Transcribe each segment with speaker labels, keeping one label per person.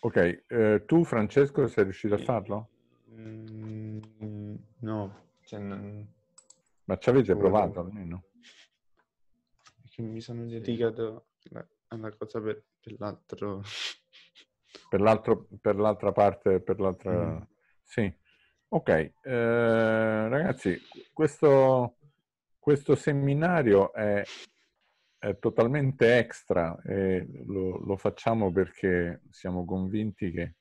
Speaker 1: Ok, eh, tu Francesco sei riuscito a farlo? Mm, no. Cioè, non... Ma ci avete provato almeno? Perché mi sono dedicato alla cosa per, per l'altro... Per, l'altro, per l'altra parte, per l'altra... Mm. Sì. Ok, eh, ragazzi, questo, questo seminario è è totalmente extra e lo, lo facciamo perché siamo convinti che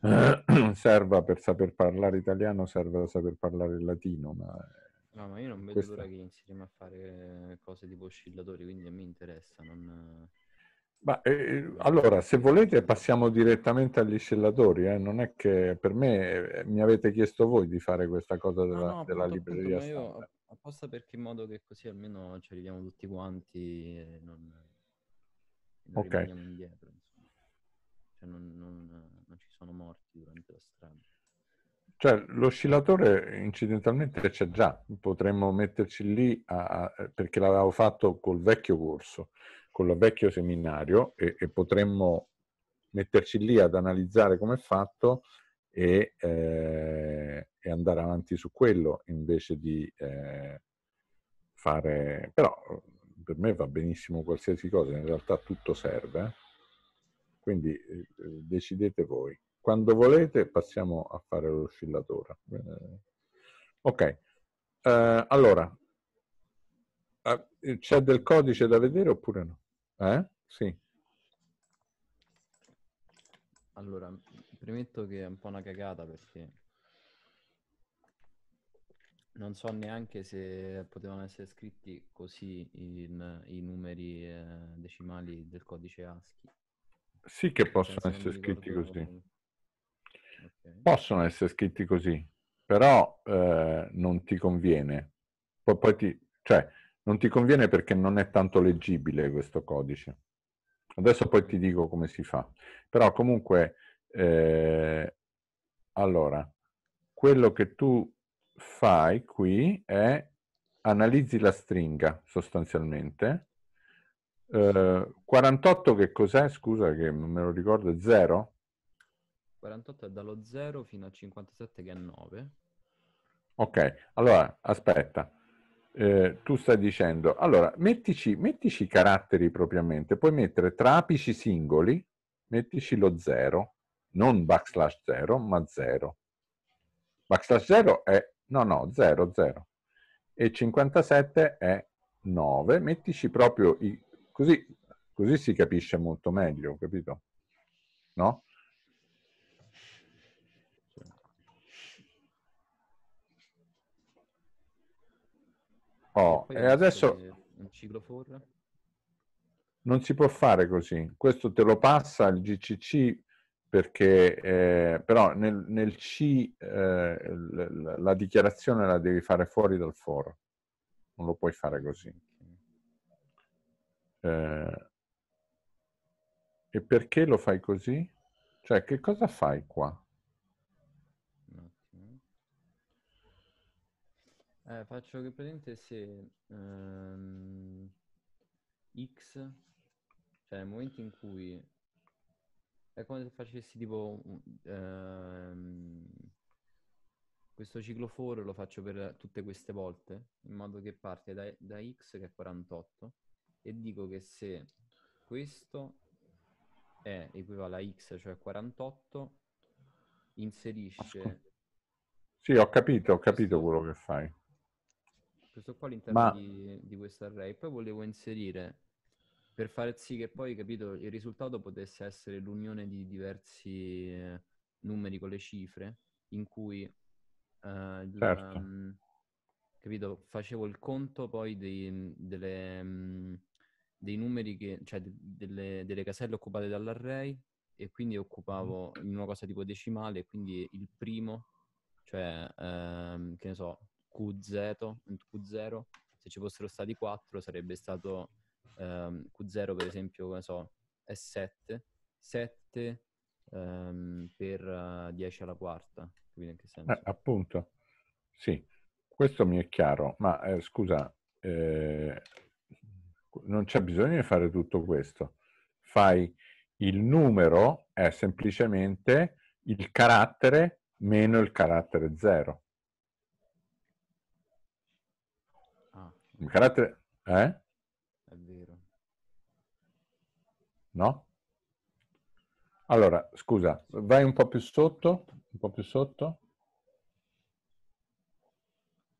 Speaker 1: eh, serva per saper parlare italiano, serva per saper parlare latino, ma No, ma io non vedo Questa... l'ora
Speaker 2: che inizieremo a fare cose tipo oscillatori, quindi a me interessa. Non...
Speaker 1: Ma, eh, eh, allora, se volete passiamo direttamente agli oscillatori, eh? non è che per me eh, mi avete chiesto voi di fare questa cosa della, no, no, della libreria. Appunto,
Speaker 2: io, Apposta perché in modo che così almeno ci arriviamo tutti quanti e non, e non okay.
Speaker 1: rimaniamo indietro.
Speaker 2: Cioè non, non, non ci sono morti durante la strada.
Speaker 1: Cioè, l'oscillatore incidentalmente c'è già, potremmo metterci lì a, a, perché l'avevo fatto col vecchio corso, con il vecchio seminario e, e, potremmo metterci lì ad analizzare come è fatto e, eh, e andare avanti su quello invece di eh, fare... Però per me va benissimo qualsiasi cosa, in realtà tutto serve, eh. quindi eh, decidete voi. Quando volete passiamo a fare l'oscillatore. Eh, ok, eh, allora, eh, c'è del codice da vedere oppure no? Eh? Sì.
Speaker 2: Allora, premetto che è un po' una cagata perché non so neanche se potevano essere scritti così in, i numeri eh, decimali del codice ASCII.
Speaker 1: Sì che cioè, possono essere scritti così. Okay. Possono essere scritti così, però eh, non ti conviene. Poi, poi ti, cioè, non ti conviene perché non è tanto leggibile questo codice. Adesso poi ti dico come si fa. Però comunque, eh, allora, quello che tu fai qui è analizzi la stringa sostanzialmente. Eh, 48 che cos'è? Scusa che non me lo ricordo, 0?
Speaker 2: 48 è dallo 0 fino a 57 che è 9.
Speaker 1: Ok, allora aspetta. Eh, tu stai dicendo, allora mettici, mettici caratteri propriamente, puoi mettere tra apici singoli, mettici lo 0, non backslash 0, ma 0. Backslash 0 è No, no, 0, 0. E 57 è 9. Mettici proprio i... Così, così si capisce molto meglio, capito? No? Oh, e, e adesso...
Speaker 2: Un ciclo for?
Speaker 1: Non si può fare così. Questo te lo passa il GCC perché eh, però nel, nel C eh, la dichiarazione la devi fare fuori dal foro, non lo puoi fare così. Eh, e perché lo fai così? Cioè, che cosa fai qua?
Speaker 2: Eh, faccio che presente se um, x, cioè nel momento in cui è come se facessi tipo ehm, questo cicloforo lo faccio per tutte queste volte, in modo che parte da, da x che è 48 e dico che se questo è equivale a x, cioè 48, inserisce
Speaker 1: Sì, ho capito, ho capito quello che fai.
Speaker 2: questo qua all'interno Ma- di, di questo array, poi volevo inserire per far sì che poi, capito, il risultato potesse essere l'unione di diversi eh, numeri con le cifre, in cui, eh, la, certo. Ehm, capito, facevo il conto poi dei, mm, delle, mm, dei numeri che, cioè delle, delle caselle occupate dall'array e quindi occupavo in una cosa tipo decimale, quindi il primo, cioè ehm, che ne so, Q0 se ci fossero stati 4 sarebbe stato um, ehm, Q0 per esempio, come so, è 7, 7 um, per uh, eh, 10 alla quarta, capito in che eh, senso? Eh,
Speaker 1: appunto, sì, questo mi è chiaro, ma eh, scusa, eh, non c'è bisogno di fare tutto questo. Fai il numero è semplicemente il carattere meno il carattere 0. Ah. Il carattere... Eh? No? Allora, scusa, vai un po' più sotto, un po' più sotto.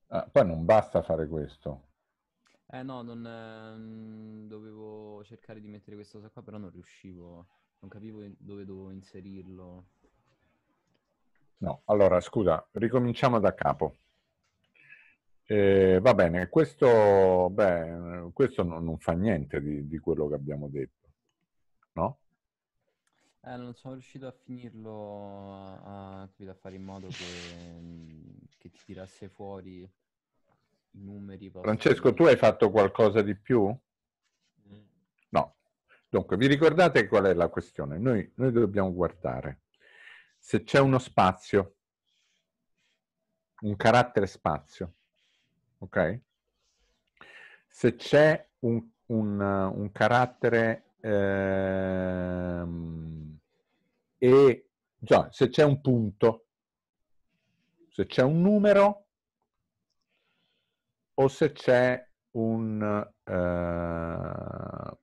Speaker 1: Ah, poi non basta fare questo.
Speaker 2: Eh no, non, ehm, dovevo cercare di mettere questa cosa qua, però non riuscivo, non capivo dove dovevo inserirlo.
Speaker 1: No, allora scusa, ricominciamo da capo. Eh, va bene, questo, beh, questo non, non, fa niente di, di quello che abbiamo detto no?
Speaker 2: Eh, non sono riuscito a finirlo, a, a fare in modo che, mm, che ti tirasse fuori i numeri.
Speaker 1: Francesco, tu hai fatto qualcosa di più? Mm. No. Dunque, vi ricordate qual è la questione? Noi, noi dobbiamo guardare se c'è uno spazio, un carattere spazio, ok? Se c'è un, un, un carattere Ehm, e già, cioè, se c'è un punto, se c'è un numero o se c'è un... Eh,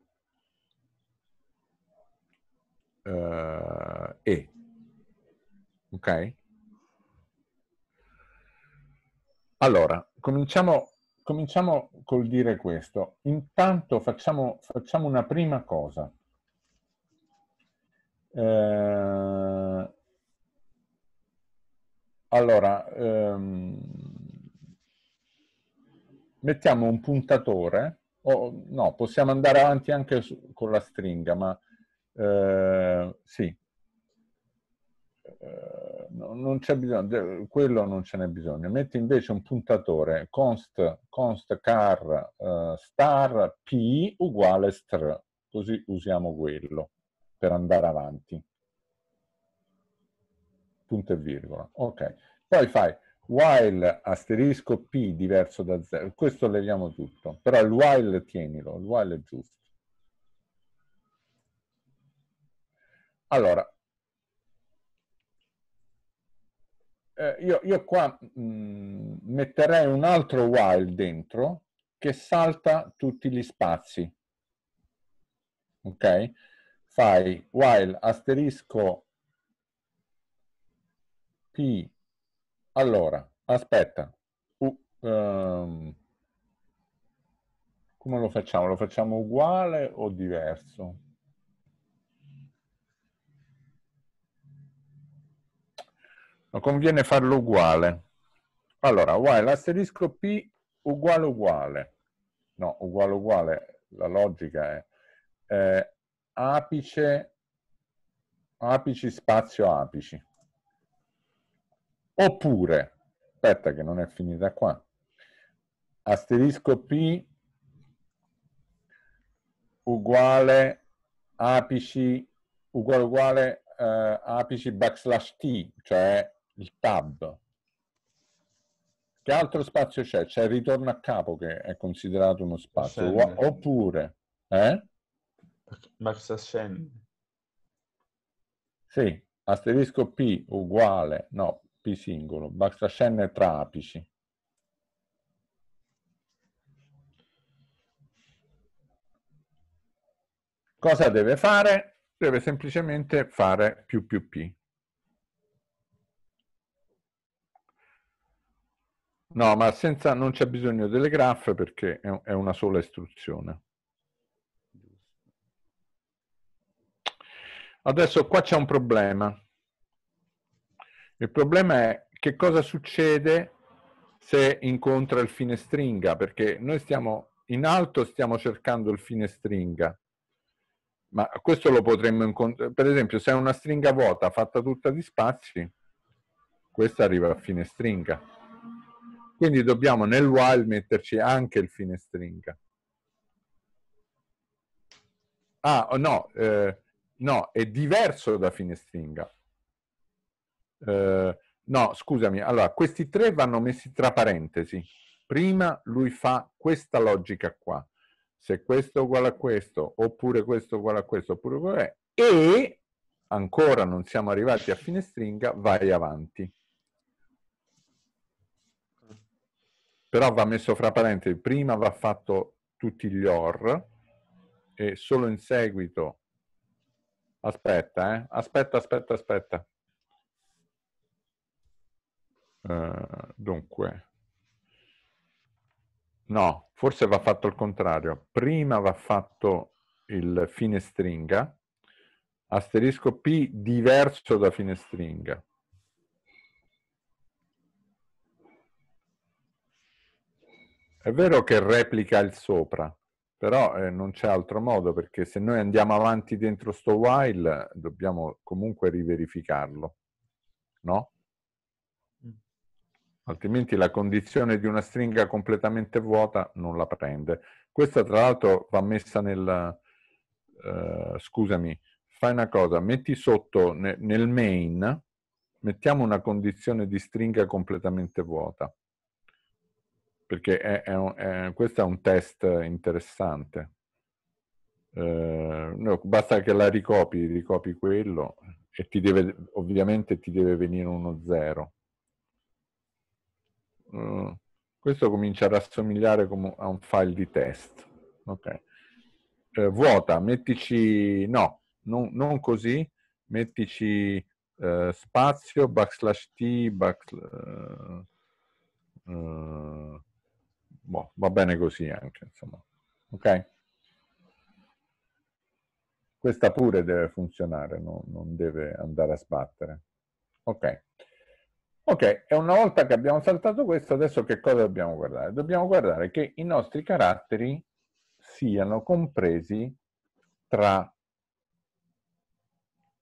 Speaker 1: Uh, e. Ok? Allora, cominciamo cominciamo col dire questo. Intanto facciamo, facciamo una prima cosa. Eh, allora, ehm, mettiamo un puntatore, o no, possiamo andare avanti anche su, con la stringa, ma eh, sì. Eh, non c'è bisogno, quello non ce n'è bisogno. Metti invece un puntatore const, const car uh, star p uguale str, così usiamo quello per andare avanti. Punto e virgola. Ok. Poi fai while asterisco p diverso da 0. Questo leviamo tutto, però il while tienilo, il while è giusto. Allora, eh, io, io, qua mh, mm, metterei un altro while dentro che salta tutti gli spazi. Ok? Fai while asterisco P. Allora, aspetta. Uh, um, come lo facciamo? Lo facciamo uguale o diverso? ma conviene farlo uguale. Allora, while l'asterisco p uguale uguale, no, uguale uguale, la logica è eh, apice, apici spazio apici. Oppure, aspetta che non è finita qua, asterisco p uguale apici uguale uguale eh, apici backslash t, cioè il tab. Che altro spazio c'è? C'è il ritorno a capo che è considerato uno spazio. Ascende. Oppure... Eh? Max ascende. Sì, asterisco P uguale, no, P singolo, Max ascende tra apici. Cosa deve fare? Deve semplicemente fare più più P. No, ma senza, non c'è bisogno delle graffe perché è, è una sola istruzione. Adesso qua c'è un problema. Il problema è che cosa succede se incontra il fine stringa, perché noi stiamo in alto, stiamo cercando il fine stringa, ma questo lo potremmo incontrare. Per esempio, se è una stringa vuota fatta tutta di spazi, questa arriva a fine stringa. Quindi dobbiamo nel while metterci anche il fine stringa. Ah, oh no, eh, no, è diverso da fine stringa. Eh, no, scusami, allora, questi tre vanno messi tra parentesi. Prima lui fa questa logica qua. Se questo è uguale a questo, oppure questo è uguale a questo, oppure uguale a... E, ancora non siamo arrivati a fine stringa, vai avanti. però va messo fra parentesi, prima va fatto tutti gli OR e solo in seguito, aspetta, eh? aspetta, aspetta, aspetta. Uh, dunque, no, forse va fatto il contrario. Prima va fatto il fine stringa, asterisco P diverso da fine stringa È vero che replica il sopra, però eh, non c'è altro modo perché se noi andiamo avanti dentro sto while dobbiamo comunque riverificarlo, no? Mm. Altrimenti la condizione di una stringa completamente vuota non la prende. Questa tra l'altro va messa nel... Eh, scusami, fai una cosa, metti sotto nel main, mettiamo una condizione di stringa completamente vuota perché è, è un, è, questo è un test interessante. Eh, no, basta che la ricopi, ricopi quello e ti deve, ovviamente ti deve venire uno zero. Eh, questo comincia a rassomigliare a un file di test. Okay. Eh, vuota, mettici, no, non, non così, mettici eh, spazio, backslash t, backslash... Uh, boh, va bene così anche, insomma. Ok? Questa pure deve funzionare, no? non deve andare a sbattere. Ok. Ok, e una volta che abbiamo saltato questo, adesso che cosa dobbiamo guardare? Dobbiamo guardare che i nostri caratteri siano compresi tra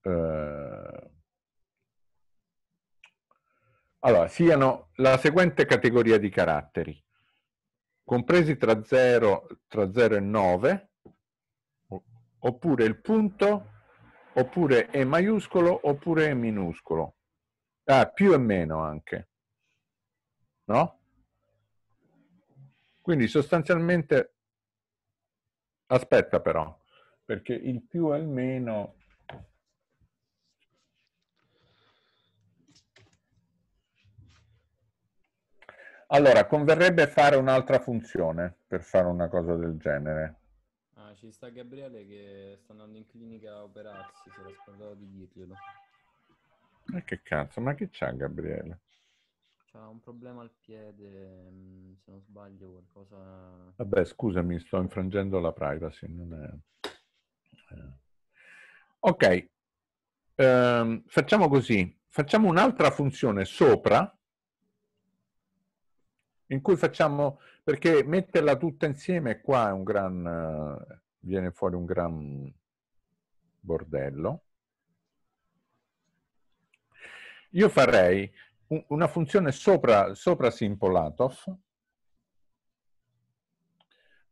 Speaker 1: eh, allora, siano la seguente categoria di caratteri compresi tra 0, tra 0 e 9, oppure il punto, oppure E maiuscolo, oppure E minuscolo. Ah, più e meno anche. No? Quindi sostanzialmente, aspetta però, perché il più e il meno Allora, converrebbe fare un'altra funzione per fare una cosa del genere.
Speaker 2: Ah, ci sta Gabriele che sta andando in clinica a operarsi, se l'ho scordato di dirglielo.
Speaker 1: Ma che cazzo, ma che c'ha Gabriele?
Speaker 2: C'ha un problema al piede, mm, se non sbaglio,
Speaker 1: qualcosa... Vabbè, scusami, sto infrangendo la privacy, non è... Eh. Ok, ehm, facciamo così, facciamo un'altra funzione sopra in cui facciamo, perché metterla tutta insieme qua è un gran, eh, viene fuori un gran bordello. Io farei una funzione sopra, sopra Simpolatov.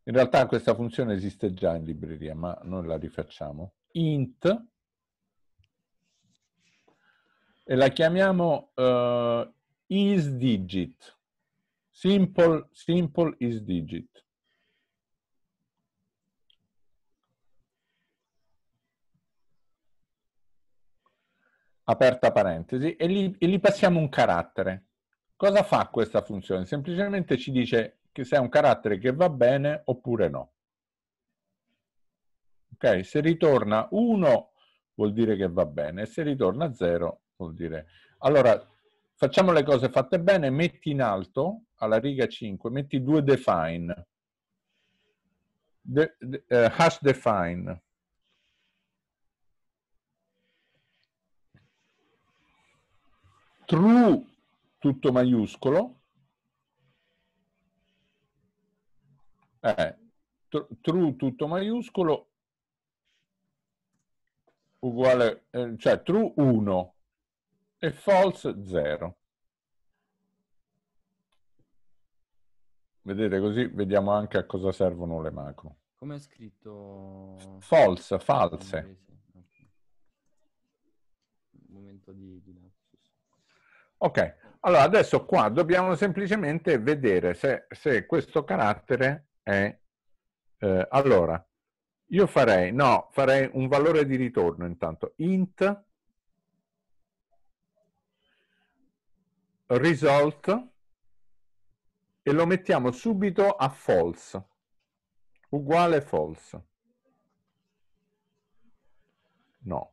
Speaker 1: In realtà questa funzione esiste già in libreria, ma noi la rifacciamo. int e la chiamiamo uh, isDigit. Simple, simple is digit. Aperta parentesi, e gli, e gli passiamo un carattere. Cosa fa questa funzione? Semplicemente ci dice che se è un carattere che va bene oppure no. Ok? Se ritorna 1 vuol dire che va bene, se ritorna 0 vuol dire... Allora, facciamo le cose fatte bene, metti in alto, alla riga 5, metti due define, de, de, uh, hash define. True, tutto maiuscolo, eh, true tutto maiuscolo uguale, eh, cioè true 1, e false 0. Vedete così vediamo anche a cosa servono le macro.
Speaker 2: Come è scritto?
Speaker 1: False, false. Okay.
Speaker 2: Momento di, di
Speaker 1: Ok, allora adesso qua dobbiamo semplicemente vedere se, se questo carattere è... Eh, allora, io farei, no, farei un valore di ritorno intanto, int result e lo mettiamo subito a false, uguale false. No.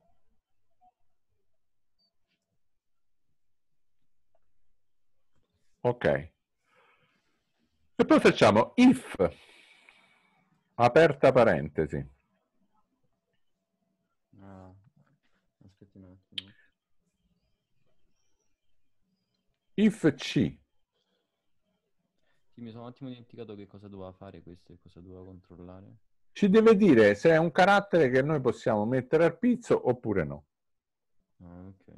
Speaker 1: Ok. E poi facciamo if, aperta parentesi, If C.
Speaker 2: Sì, mi sono un attimo dimenticato che cosa doveva fare questo e cosa doveva controllare.
Speaker 1: Ci deve dire se è un carattere che noi possiamo mettere al pizzo oppure no.
Speaker 2: Ah, ok.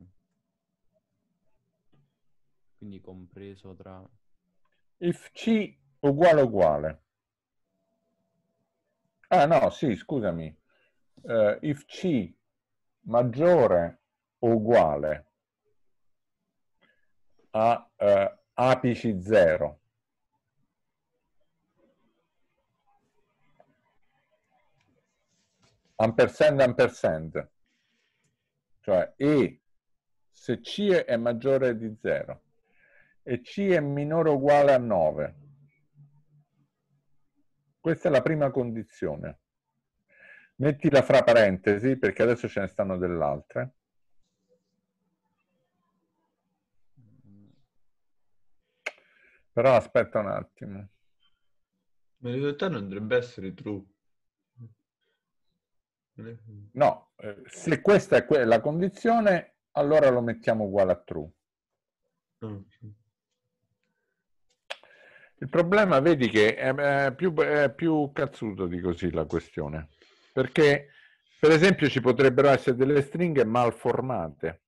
Speaker 2: Quindi compreso tra...
Speaker 1: If C uguale uguale. Ah no, sì, scusami. Uh, if C maggiore o uguale a eh, apici 0. Ampersand, ampersand. Cioè E se C è maggiore di 0 e C è minore o uguale a 9. Questa è la prima condizione. Mettila fra parentesi perché adesso ce ne stanno dell'altra. Però aspetta un attimo. Ma in realtà non dovrebbe essere true. No, eh, se questa è la condizione, allora lo mettiamo uguale a true. Il problema, vedi che è più, è più cazzuto di così la questione. Perché, per esempio, ci potrebbero essere delle stringhe malformate.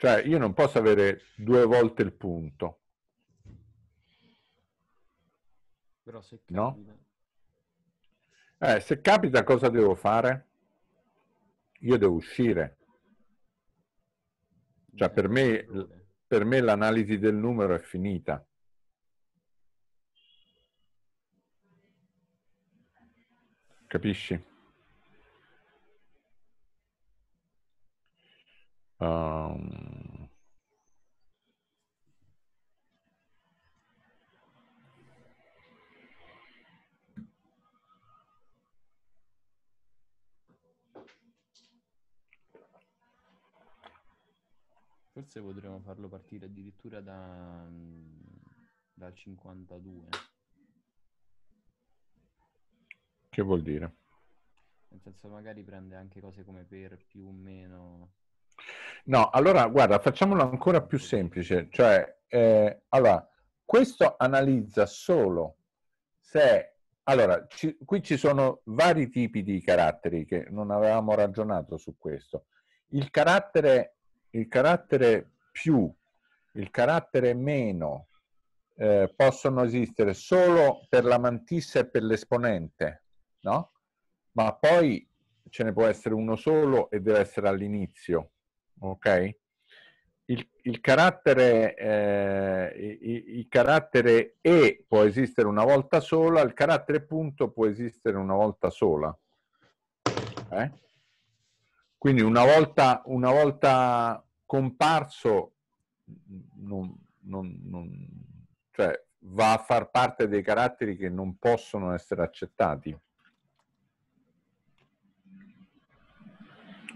Speaker 1: Cioè io non posso avere due volte il punto. Però se capita... No? Eh, se capita cosa devo fare? Io devo uscire. Cioè per eh, me, per me l'analisi del numero è finita. Capisci? Um,
Speaker 2: Forse potremmo farlo partire addirittura da, mm, da 52.
Speaker 1: Che vuol dire?
Speaker 2: Nel senso magari prende anche cose come per più o meno
Speaker 1: No, allora guarda, facciamolo ancora più semplice, cioè eh, allora, questo analizza solo se allora, ci, qui ci sono vari tipi di caratteri che non avevamo ragionato su questo. Il carattere, il carattere più, il carattere meno eh, possono esistere solo per la mantissa e per l'esponente, no? Ma poi ce ne può essere uno solo e deve essere all'inizio ok? Il, il, carattere, eh, il, il, carattere, E può esistere una volta sola, il carattere punto può esistere una volta sola. Eh? Quindi una volta, una volta comparso, non, non, non, cioè, va a far parte dei caratteri che non possono essere accettati.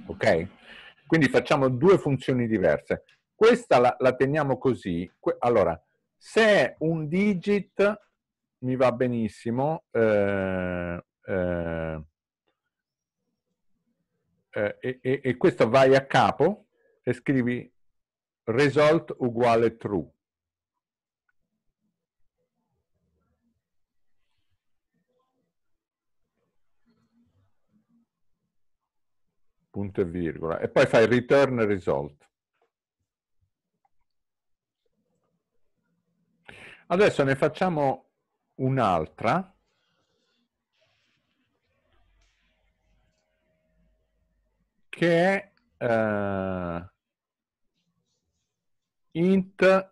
Speaker 1: Ok? Quindi facciamo due funzioni diverse. Questa la, la teniamo così. allora, se è un digit mi va benissimo. Eh, eh, eh, e, e, e questo vai a capo e scrivi result uguale true punto e virgola, e poi fai return result. Adesso ne facciamo un'altra. che è eh, int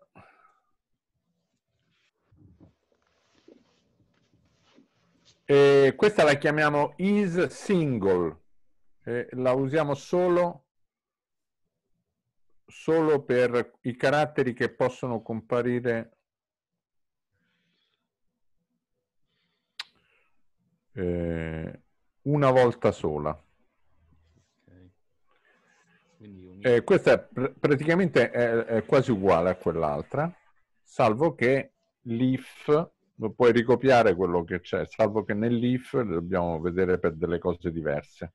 Speaker 1: e questa la chiamiamo is single eh, la usiamo solo, solo per i caratteri che possono comparire eh, una volta sola. Eh, questa pr praticamente è, è, quasi uguale a quell'altra, salvo che l'if, lo puoi ricopiare quello che c'è, salvo che nell'if dobbiamo vedere per delle cose diverse.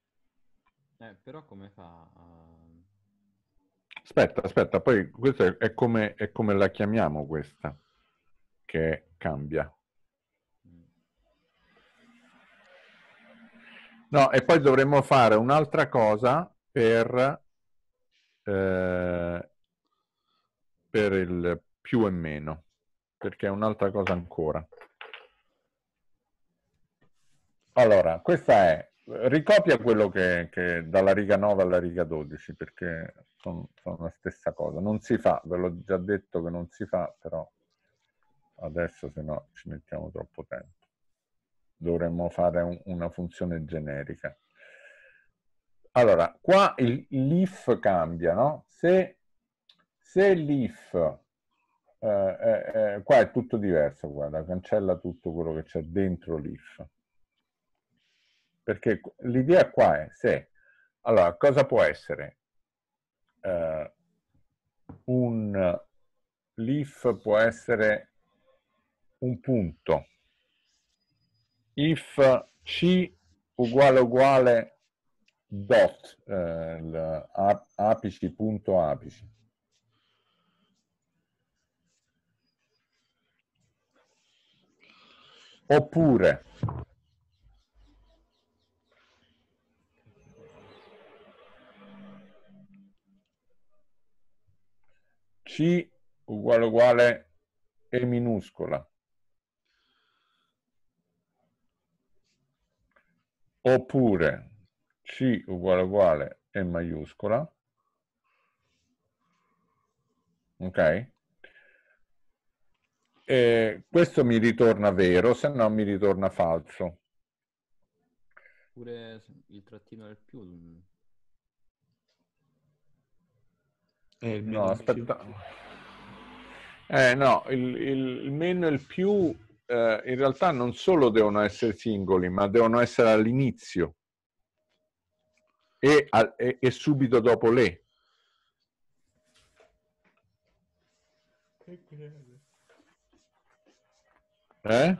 Speaker 2: Eh, però come fa a...
Speaker 1: Aspetta, aspetta, poi questa è, è, come, è come, la chiamiamo questa, che cambia. No, e poi dovremmo fare un'altra cosa per, eh, per il più e meno, perché è un'altra cosa ancora. Allora, questa è ricopia quello che, che, dalla riga 9 alla riga 12 perché sono, sono la stessa cosa non si fa, ve l'ho già detto che non si fa però adesso se no ci mettiamo troppo tempo dovremmo fare un, una funzione generica allora qua il, l'if cambia no? se, se l'if eh, eh, qua è tutto diverso guarda cancella tutto quello che c'è dentro l'if perché l'idea qua è se, allora, cosa può essere? Uh, un l'if può essere un punto. If c uguale uguale dot, eh, apici punto apici. Oppure C uguale uguale E minuscola. Oppure C uguale uguale E maiuscola. Ok? E questo mi ritorna vero, se no mi ritorna falso.
Speaker 2: Oppure il trattino del più
Speaker 1: Eh, no, aspetta. Eh, no, il, il, il meno e il più eh, in realtà non solo devono essere singoli, ma devono essere all'inizio e, a, e, e subito dopo le. Eh?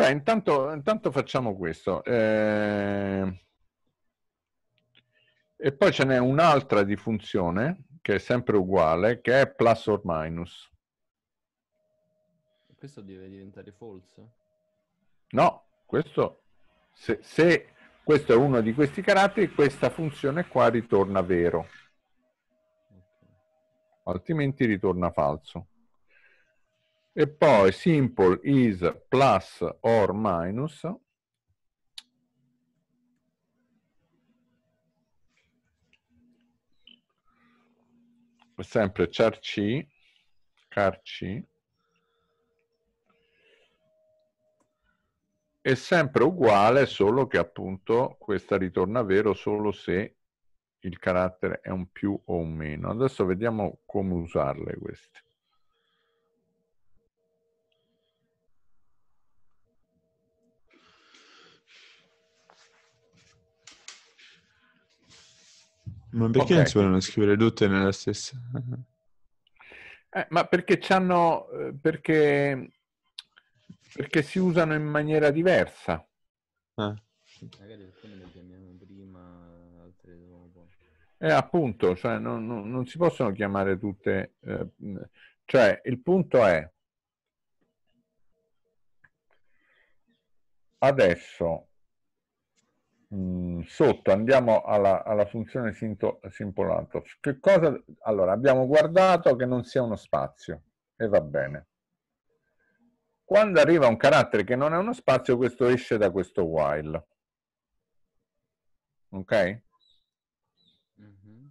Speaker 1: Beh, intanto, intanto facciamo questo. Eh... E poi ce n'è un'altra di funzione che è sempre uguale, che è plus or minus.
Speaker 2: Questo deve diventare false?
Speaker 1: No, questo, se, se questo è uno di questi caratteri, questa funzione qua ritorna vero. Okay. Altrimenti ritorna falso e poi simple is plus or minus sempre char C, car C, è sempre uguale, solo che appunto questa ritorna vero solo se il carattere è un più o un meno. Adesso vediamo come usarle queste. Ma perché okay. non si vogliono scrivere tutte nella stessa? Eh, ma perché c'hanno... Eh, perché... perché si usano in maniera diversa. Eh. Magari
Speaker 2: alcune le chiamiamo prima,
Speaker 1: altre dopo. Eh, appunto, cioè, non, non, non, si possono chiamare tutte... Eh, cioè, il punto è... Adesso Mm, sotto andiamo alla, alla funzione sinto, simpolato. Che cosa, allora, abbiamo guardato che non sia uno spazio e va bene. Quando arriva un carattere che non è uno spazio, questo esce da questo while. Ok? Mm-hmm.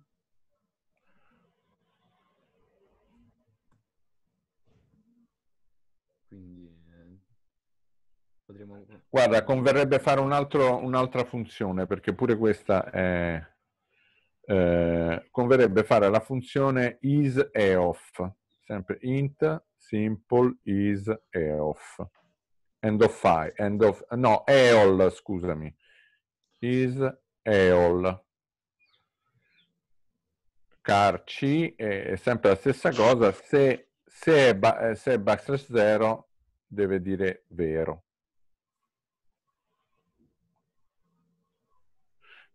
Speaker 2: Quindi eh,
Speaker 1: potremmo Guarda, converrebbe fare un altro, un'altra funzione, perché pure questa è... Eh, converrebbe fare la funzione is e off, sempre int simple is e off, end of file, end of, no, eol, scusami, is eol, carci, è, sempre la stessa cosa, se, se è backslash 0 deve dire vero.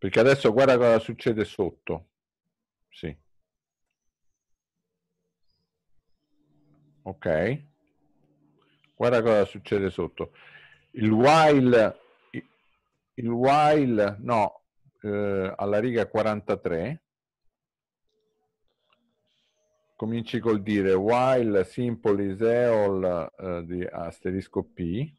Speaker 1: Perché adesso guarda cosa succede sotto. Sì. Ok. Guarda cosa succede sotto. Il while, il while no, eh, alla riga 43 cominci col dire while simple is eol eh, di asterisco p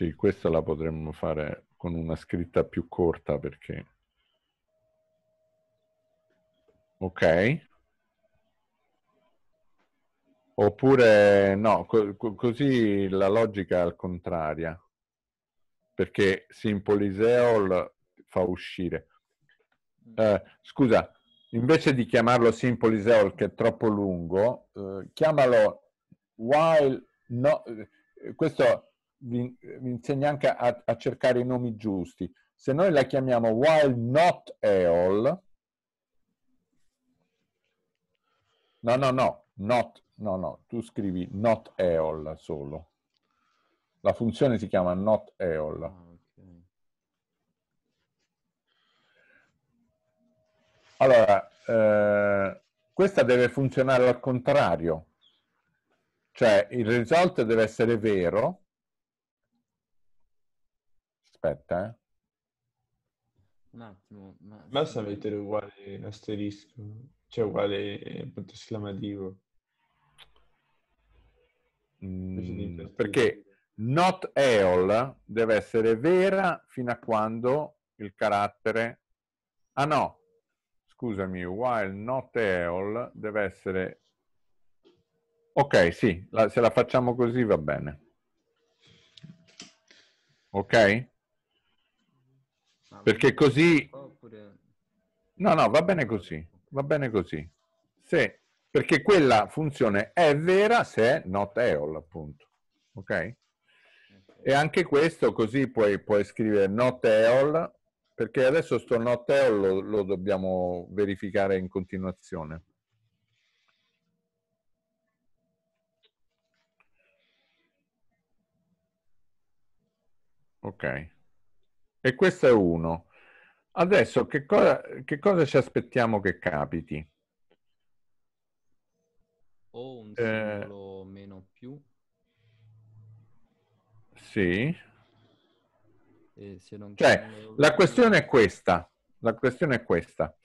Speaker 1: Sì, questa la potremmo fare con una scritta più corta perché... Ok? Oppure no, co- così la logica è al contrario, perché Simpoliseol fa uscire. Eh, scusa, invece di chiamarlo Simpoliseol che è troppo lungo, eh, chiamalo while... No, eh, questo vi, vi insegna anche a, a, cercare i nomi giusti. Se noi la chiamiamo while not eol, no, no, no, not, no, no, tu scrivi not eol solo. La funzione si chiama not eol. Ah, allora, eh, questa deve funzionare al contrario, cioè il result deve essere vero Aspetta, eh.
Speaker 2: Un attimo. Ma, ma
Speaker 1: sarebbe uguale asterisco, cioè uguale punto esclamativo. Mm, perché not eol deve essere vera fino a quando il carattere... Ah no, scusami, while not eol deve essere... Ok, sì, la, se la facciamo così va bene. Ok? perché così... No, no, va bene così, va bene così. Se, perché quella funzione è vera se è not eol, appunto. Ok? E anche questo così puoi, puoi scrivere not eol, perché adesso sto not eol lo, lo dobbiamo verificare in continuazione. Ok. E questo è uno. Adesso che cosa, che cosa ci aspettiamo che capiti?
Speaker 2: O un simbolo eh, meno più. Sì. cioè,
Speaker 1: la questione è questa. La questione è questa.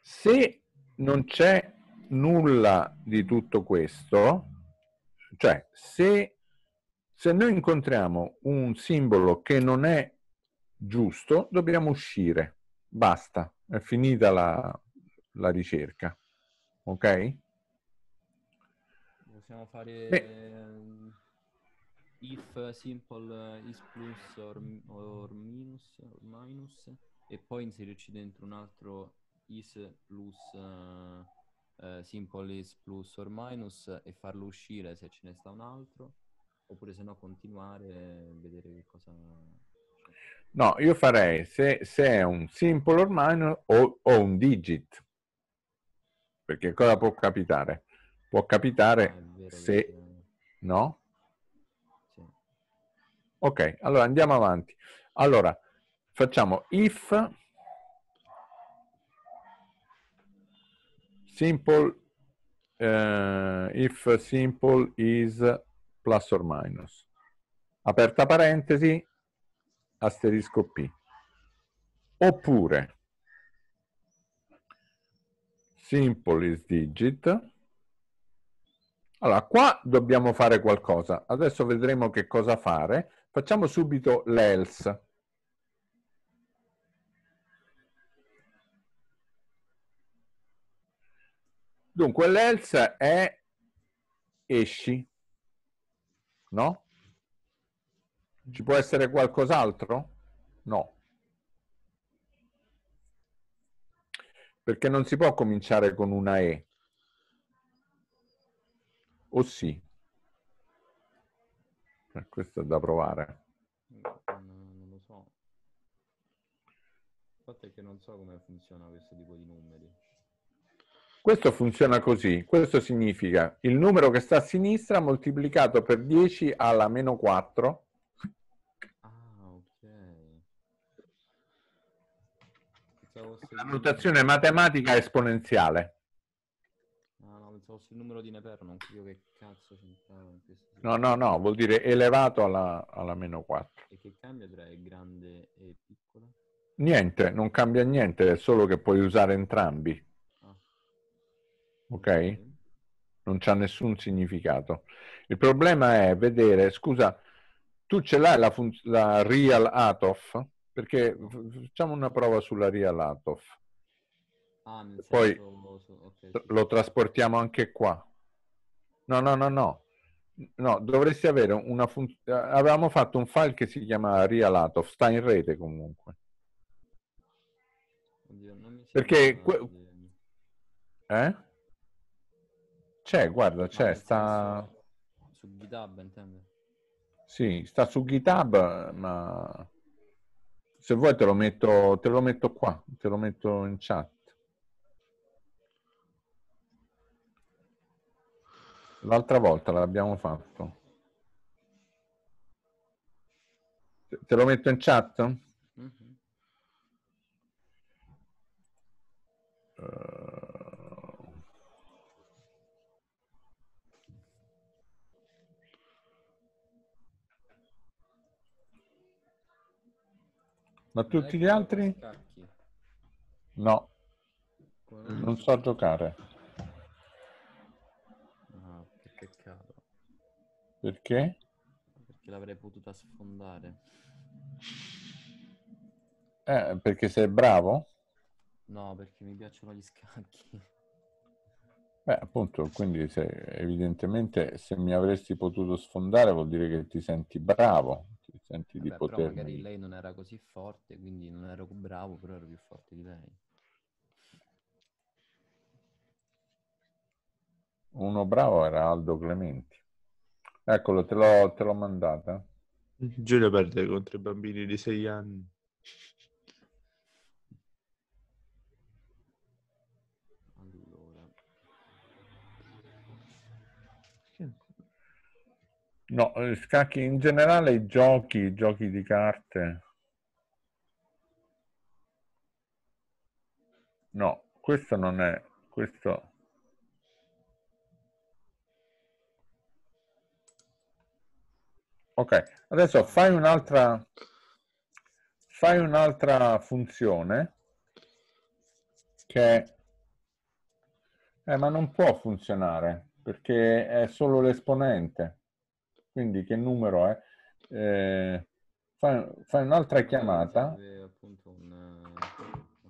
Speaker 1: Se non c'è nulla di tutto questo, cioè se, se noi incontriamo un simbolo che non è giusto, dobbiamo uscire. Basta, è finita la, la ricerca. Ok?
Speaker 2: Possiamo fare Beh. Ehm, if simple is plus or, or, minus, or minus e poi inserirci dentro un altro is plus uh, simple is plus or minus e farlo uscire se ce ne sta un altro oppure se no continuare e vedere che cosa
Speaker 1: No, io farei se, se è un simple or minor o, o, un digit. Perché cosa può capitare? Può capitare vero, se... Vero. No? Sì. Ok, allora andiamo avanti. Allora, facciamo if simple uh, if simple is plus or minus aperta parentesi asterisco P. Oppure simple is digit. Allora, qua dobbiamo fare qualcosa. Adesso vedremo che cosa fare. Facciamo subito l'else. Dunque, l'else è esci, no? Ci può essere qualcos'altro? No. Perché non si può cominciare con una E. O sì? Eh, questo è da provare.
Speaker 2: Non lo so. Il fatto è che non so come funziona questo tipo di
Speaker 1: numeri. Questo funziona così, questo significa il numero che sta a sinistra moltiplicato per 10 alla meno 4
Speaker 2: La notazione matematica
Speaker 1: esponenziale.
Speaker 2: Ah, no, pensavo sul numero di Neper, non capivo che cazzo c'entrava.
Speaker 1: No, no, no, vuol dire elevato alla, alla meno 4. E che cambia tra grande e piccola? Niente, non cambia niente, è solo che puoi usare entrambi. Ah. Ok? Non c'ha nessun significato. Il problema è vedere, scusa, tu ce l'hai la, fun- la real ATOF? Perché facciamo una prova sulla RIA Atof. Ah, Poi okay, sì. lo trasportiamo anche qua. No, no, no, no. No, dovresti avere una funzione. Eh, avevamo fatto un file che si chiama Real Atof, sta in rete comunque. Oddio, Perché... Que... Eh? C'è, guarda, ah, c'è, sta...
Speaker 2: su GitHub, intendo.
Speaker 1: Sì, sta su GitHub, ma se vuoi te lo, metto, te lo metto qua, te lo metto in chat. L'altra volta l'abbiamo fatto. Te lo metto in chat? Mm
Speaker 2: -hmm. uh...
Speaker 1: Ma tutti gli altri? No, non so giocare.
Speaker 2: Ah, che peccato. Perché? Perché l'avrei potuta sfondare.
Speaker 1: Eh, perché sei bravo?
Speaker 2: No, perché mi piacciono gli scacchi.
Speaker 1: Beh, appunto, quindi se, evidentemente se mi avresti potuto sfondare vuol dire che ti senti bravo, senti Vabbè, di poter... Però magari
Speaker 2: lei non era così forte, quindi non ero bravo, però ero più forte di lei.
Speaker 1: Uno bravo era Aldo Clementi. Eccolo, te l'ho, te l'ho mandata. Giulio perde contro i bambini di sei anni. No, eh, scacchi in generale, giochi, giochi di carte. No, questo non è, questo... Ok, adesso fai un'altra fai un'altra funzione che eh, ma non può funzionare perché è solo l'esponente. Quindi che numero è? Eh, fai, fai un'altra chiamata. Appunto un,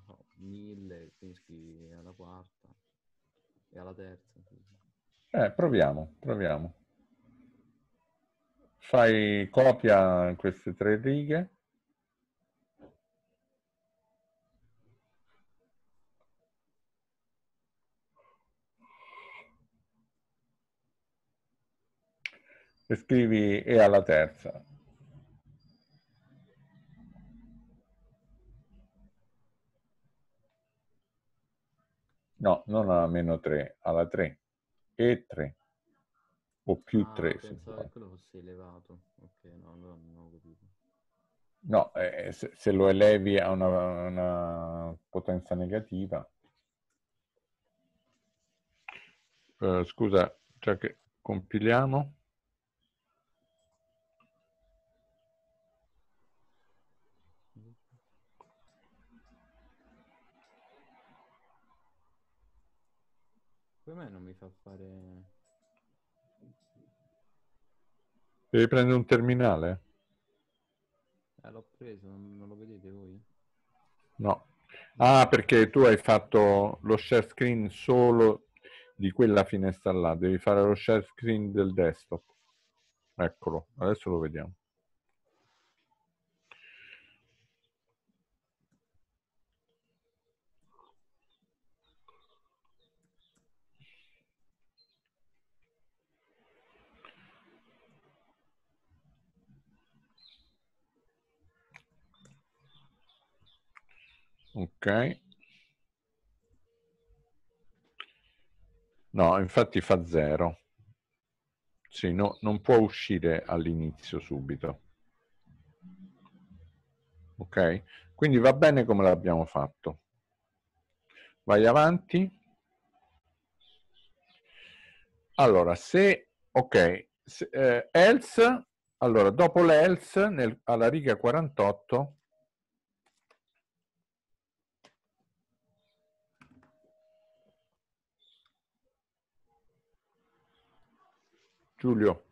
Speaker 2: so, quindi scrivi alla quarta e alla terza.
Speaker 1: Eh, proviamo, proviamo. Fai copia queste tre righe. e scrivi E alla terza. No, non alla meno 3, alla 3. E 3. O più 3.
Speaker 2: Ah, quello fosse elevato. Ok, no, allora non ho capito.
Speaker 1: No, eh, eh, se, se, lo elevi a una, una potenza negativa. Eh, scusa, già che compiliamo.
Speaker 2: Come non mi fa fare...
Speaker 1: Devi prendere un terminale?
Speaker 2: Eh, l'ho preso, non lo vedete voi?
Speaker 1: No. Ah, perché tu hai fatto lo share screen solo di quella finestra là. Devi fare lo share screen del desktop. Eccolo, adesso lo vediamo. Ok. No, infatti fa zero. Sì, no, non può uscire all'inizio subito. Ok? Quindi va bene come l'abbiamo fatto. Vai avanti. Allora, se... Ok, se, eh, else... Allora, dopo l'else, alla riga 48, Giulio.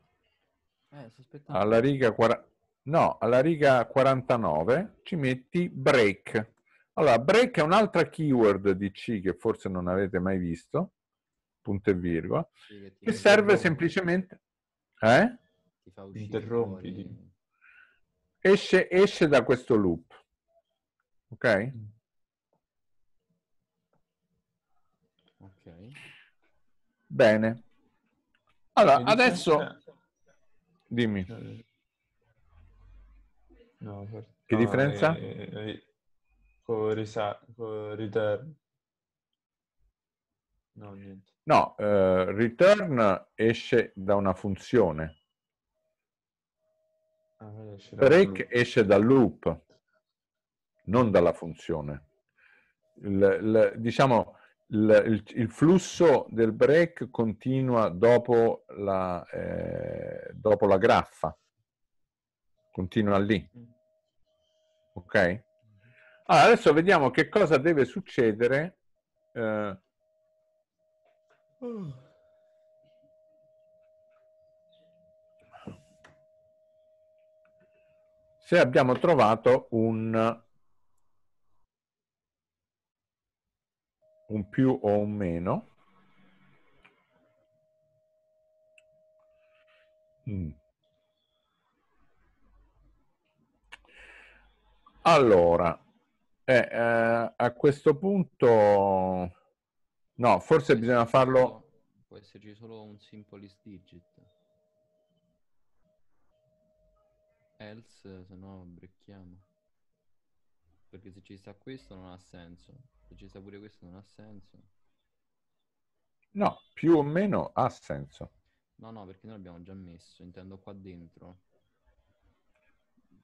Speaker 1: Eh, alla riga 40... No, alla riga 49 ci metti break. Allora, break è un'altra keyword di C che forse non avete mai visto, punto e virgola, sì, che serve semplicemente... Eh? Ti fa Interrompi. Esce, esce, da questo loop. Ok? Ok. Bene. Allora, adesso... Eh. Dimmi. Eh, no, per... Che differenza? Eh, con risa... return. No, niente. No, uh, return esce da una funzione. Ah, esce break esce dal loop, non dalla funzione. Il, il, diciamo, il, il, il, flusso del break continua dopo la, eh, dopo la graffa, continua lì. Ok? Allora, adesso vediamo che cosa deve succedere. Eh, se abbiamo trovato un un più o un meno. Mm. Allora, eh, eh, a questo punto, no, forse bisogna farlo.
Speaker 2: Può esserci solo un simplest digit. Else, se no, brecchiamo. Perché se ci sta questo non ha senso ci cioè, sta pure questo non ha senso.
Speaker 1: No, più o meno ha senso.
Speaker 2: No, no, perché noi l'abbiamo già messo, intendo qua dentro.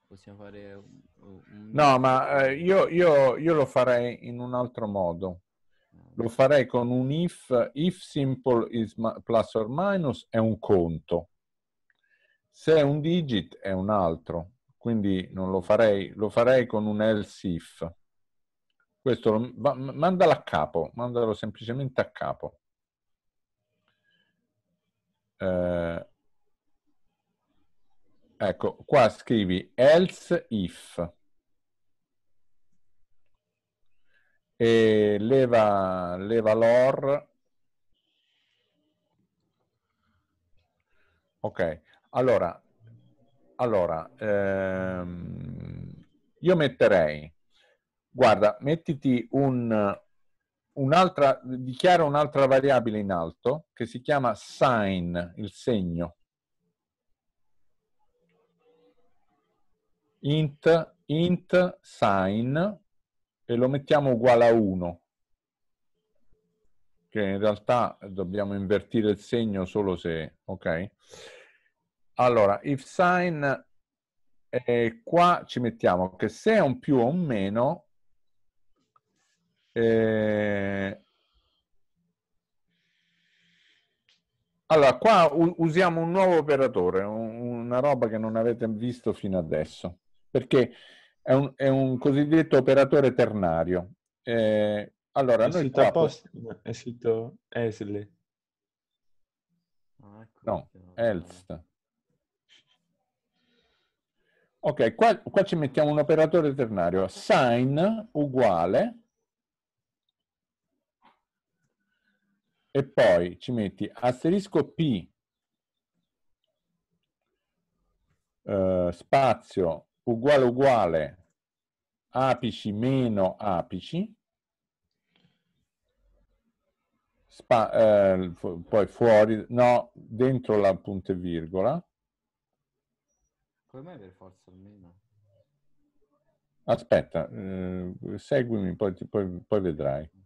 Speaker 2: Possiamo fare... un... No, ma eh, io, io,
Speaker 1: io lo farei in un altro modo. Ah. Lo farei con un if, if simple is plus or minus è un conto. Se è un digit è un altro. Quindi non lo farei, lo farei con un else if. Questo lo, ma, mandalo a capo, mandalo semplicemente a capo. Eh, ecco, qua scrivi else if. e leva, leva l'or. Ok, allora, allora ehm, io metterei guarda, mettiti un, un'altra, dichiara un'altra variabile in alto che si chiama sign, il segno. Int, int sign e lo mettiamo uguale a 1 che in realtà dobbiamo invertire il segno solo se ok allora if sign eh, qua ci mettiamo che se è un più o un meno eh... Allora, qua usiamo un nuovo operatore, una roba che non avete visto fino adesso, perché è un, è un cosiddetto operatore ternario. Eh, allora, è noi qua... Post... È sito Esle. Ah, ecco, no, ELST. Ok, qua, qua ci mettiamo un operatore ternario. Sign uguale e poi ci metti asterisco P eh, spazio uguale uguale apici meno apici spa, eh, fu poi fuori no dentro la punto e virgola
Speaker 2: come mai per forza almeno
Speaker 1: aspetta eh, seguimi poi, poi, poi vedrai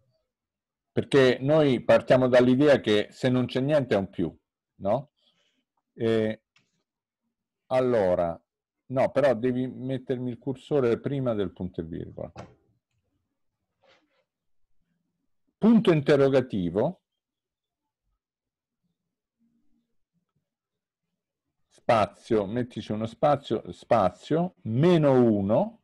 Speaker 1: perché noi partiamo dall'idea che se non c'è niente è un più, no? E allora, no, però devi mettermi il cursore prima del punto e virgola. Punto interrogativo, spazio, mettici uno spazio, spazio, meno 1,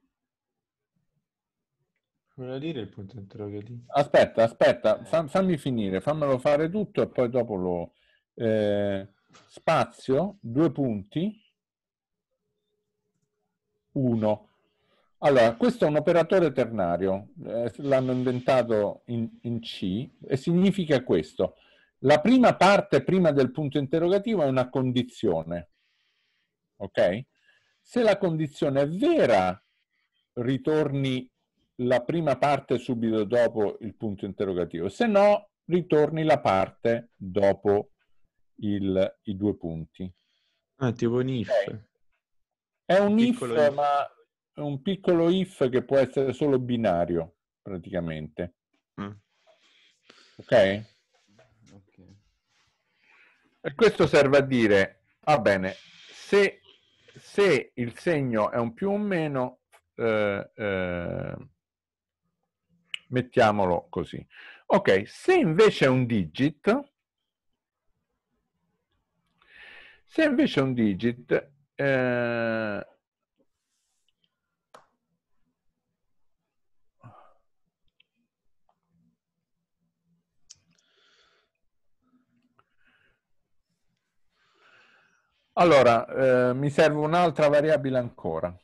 Speaker 1: Volevo dire il punto interrogativo. Aspetta, aspetta, eh. fammi finire, fammelo fare tutto e poi dopo lo... Eh, spazio, due punti, uno. Allora, questo è un operatore ternario, eh, l'hanno inventato in, in C, e significa questo. La prima parte, prima del punto interrogativo, è una condizione. Ok? Se la condizione è vera, ritorni la prima parte subito dopo il punto interrogativo, se no ritorni la parte dopo il, i due punti. Ah, tipo un if. Okay. È un, un if, if, ma è un piccolo if che può essere solo binario, praticamente. Mm. Ok? E questo serve a dire, va bene, se, se il segno è un più o un meno, eh, eh, Mettiamolo così. Ok, se invece è un digit, se invece è un digit, eh, Allora, eh, mi serve un'altra variabile ancora.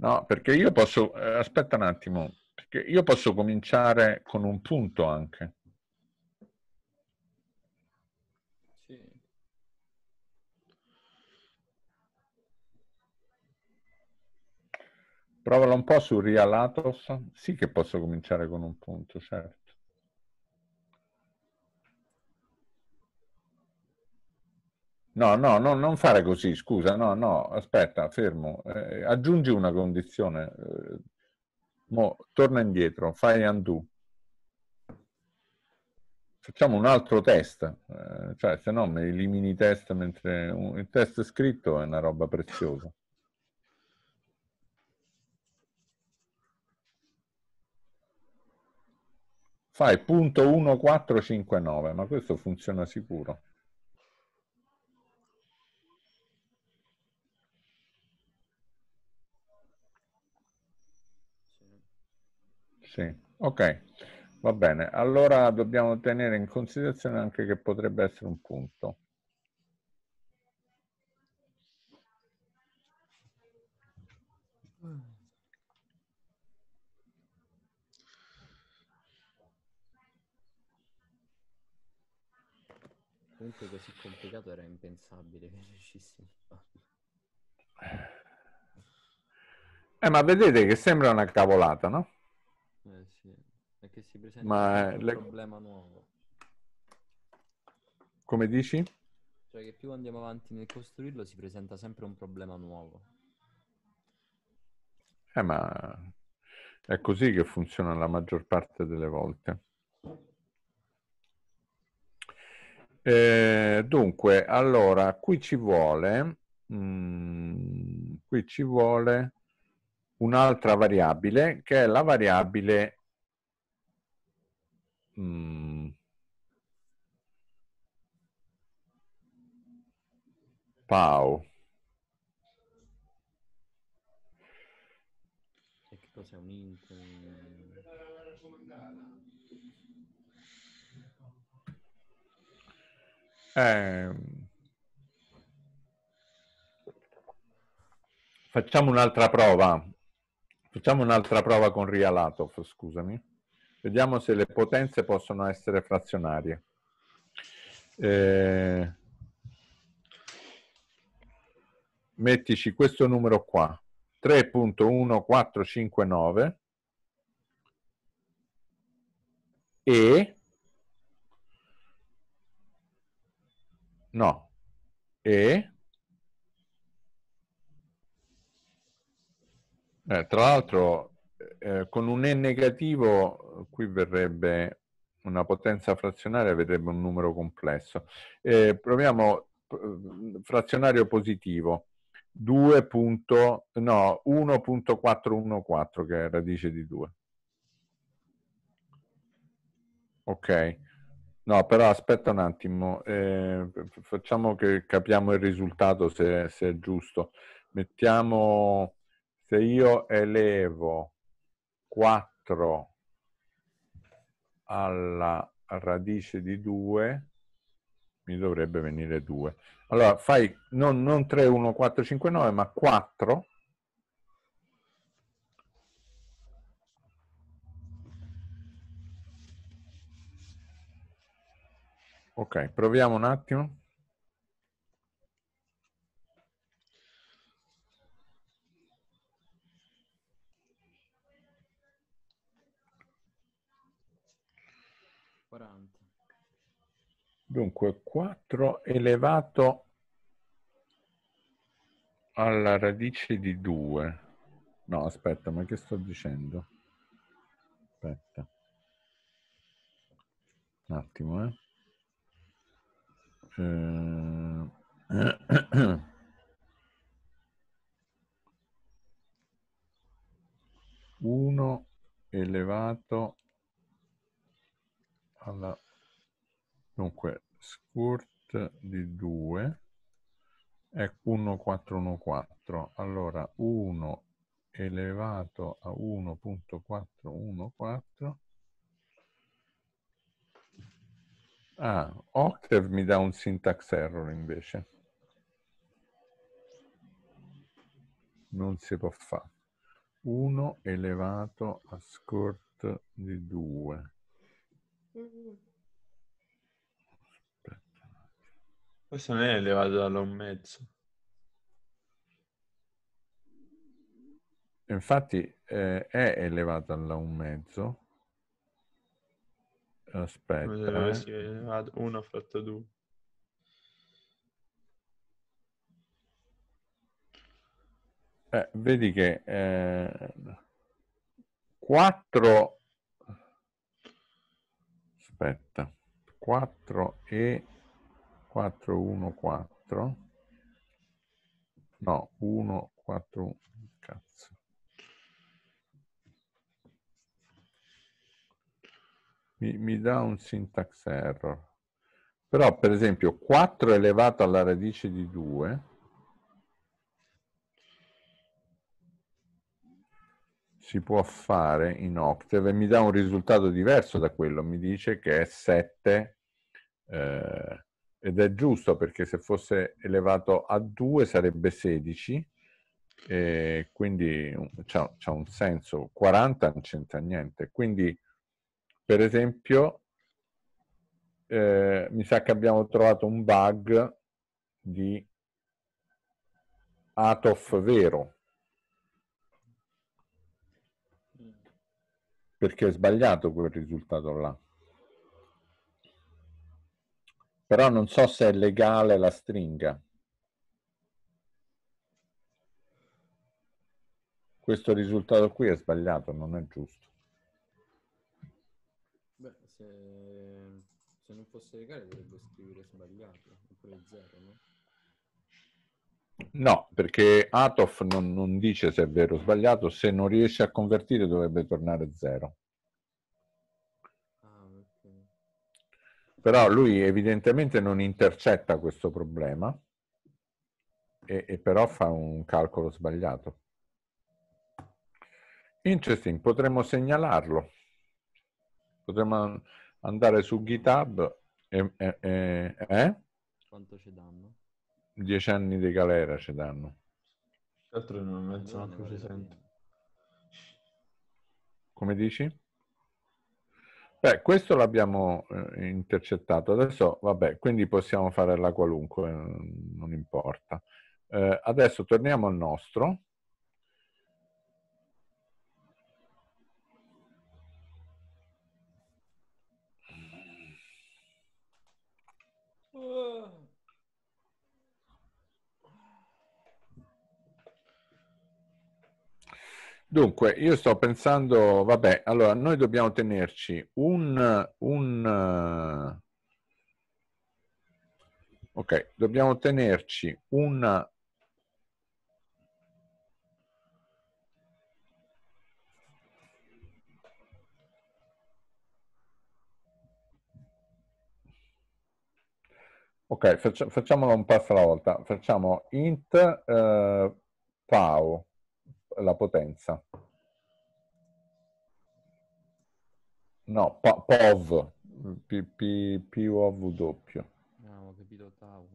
Speaker 1: No, perché io posso, eh, aspetta un attimo, perché io posso cominciare con un punto anche. Sì. Provala un po' su Real Atos. Sì che posso cominciare con un punto, certo. No, no, no, non fare così, scusa, no, no, aspetta, fermo. Eh, aggiungi una condizione. Eh, mo, torna indietro, fai undo. Facciamo un altro test, eh, cioè se no mi elimini i test mentre un, il test scritto è una roba preziosa. Fai punto 1459, ma questo funziona sicuro. Sì, ok, va bene. Allora dobbiamo tenere in considerazione anche che potrebbe essere un punto.
Speaker 2: Punto così complicato era impensabile che riuscissimo a farlo.
Speaker 1: Eh, ma vedete che sembra una cavolata, no?
Speaker 2: che si presenta Ma eh, un le... problema nuovo. Come dici? Cioè che più andiamo avanti nel costruirlo si presenta sempre un problema nuovo.
Speaker 1: Eh, ma è così che funziona la maggior parte delle volte. Eh, dunque, allora, qui ci vuole, mh, mm, qui ci vuole un'altra variabile che è la variabile Mm. Pau. E
Speaker 2: cioè, che cos'è un int?
Speaker 1: Ehm. facciamo un'altra prova. Facciamo un'altra prova con Rialatov, scusami. Vediamo se le potenze possono essere frazionarie. Eh, mettici questo numero qua, 3.1459 e no, e eh, tra l'altro eh, con un E negativo eh, qui verrebbe una potenza frazionaria, verrebbe un numero complesso. Eh, proviamo eh, frazionario positivo. 2. Punto, no, 1.414 che è radice di 2. Ok, no, però aspetta un attimo, eh, facciamo che capiamo il risultato se, se è giusto. Mettiamo, se io elevo 4 alla radice di 2 mi dovrebbe venire 2. Allora fai non, non 3, 1, 4, 5, 9, ma 4 Ok, proviamo un attimo. Dunque, 4 elevato alla radice di 2. No, aspetta, ma che sto dicendo? Aspetta. Un attimo, eh. eh. Uno elevato alla Dunque, squirt di 2 è 1414. Allora, 1 elevato a 1.414 Ah, Octave mi dà un syntax error invece. Non si può fare. 1 elevato a squirt di 2.
Speaker 2: Questo non è elevato da un
Speaker 1: mezzo. Infatti eh, è elevato da un mezzo. Aspetta. Eh. 1 fratto 2. Eh, vedi che eh, 4 aspetta 4 e 414 no 141 cazzo mi, mi dà un syntax error però per esempio 4 elevato alla radice di 2 si può fare in Octave e mi dà un risultato diverso da quello, mi dice che è 7 eh, ed è giusto perché se fosse elevato a 2 sarebbe 16, quindi mm, c'è un senso. 40 non c'entra niente. Quindi, per esempio, eh, mi sa che abbiamo trovato un bug di Atof vero. Mm. Perché è sbagliato quel risultato là però non so se è legale la stringa. Questo risultato qui è sbagliato, non è giusto.
Speaker 2: Beh, se, se non fosse legale dovrebbe scrivere sbagliato, oppure zero, no?
Speaker 1: No, perché Atof non, non, dice se è vero o sbagliato, se non riesce a convertire dovrebbe tornare zero. Però lui evidentemente non intercetta questo problema e, e però fa un calcolo sbagliato. Interesting, potremmo segnalarlo. Potremmo andare su GitHub e... e, e eh?
Speaker 2: Quanto ci danno?
Speaker 1: Dieci anni di galera ci danno.
Speaker 2: Altro non penso neanche ci sento.
Speaker 1: Come dici? Beh, questo l'abbiamo eh, intercettato. Adesso, vabbè, quindi possiamo fare la qualunque, non importa. Eh, adesso torniamo al nostro. Dunque, io sto pensando, vabbè, allora noi dobbiamo tenerci un, un ok, dobbiamo tenerci una Ok, facciamolo un passo alla volta. Facciamo int eh, pau la potenza. No, po- POV, P, P, POV doppio.
Speaker 2: No, ah, ho capito tau.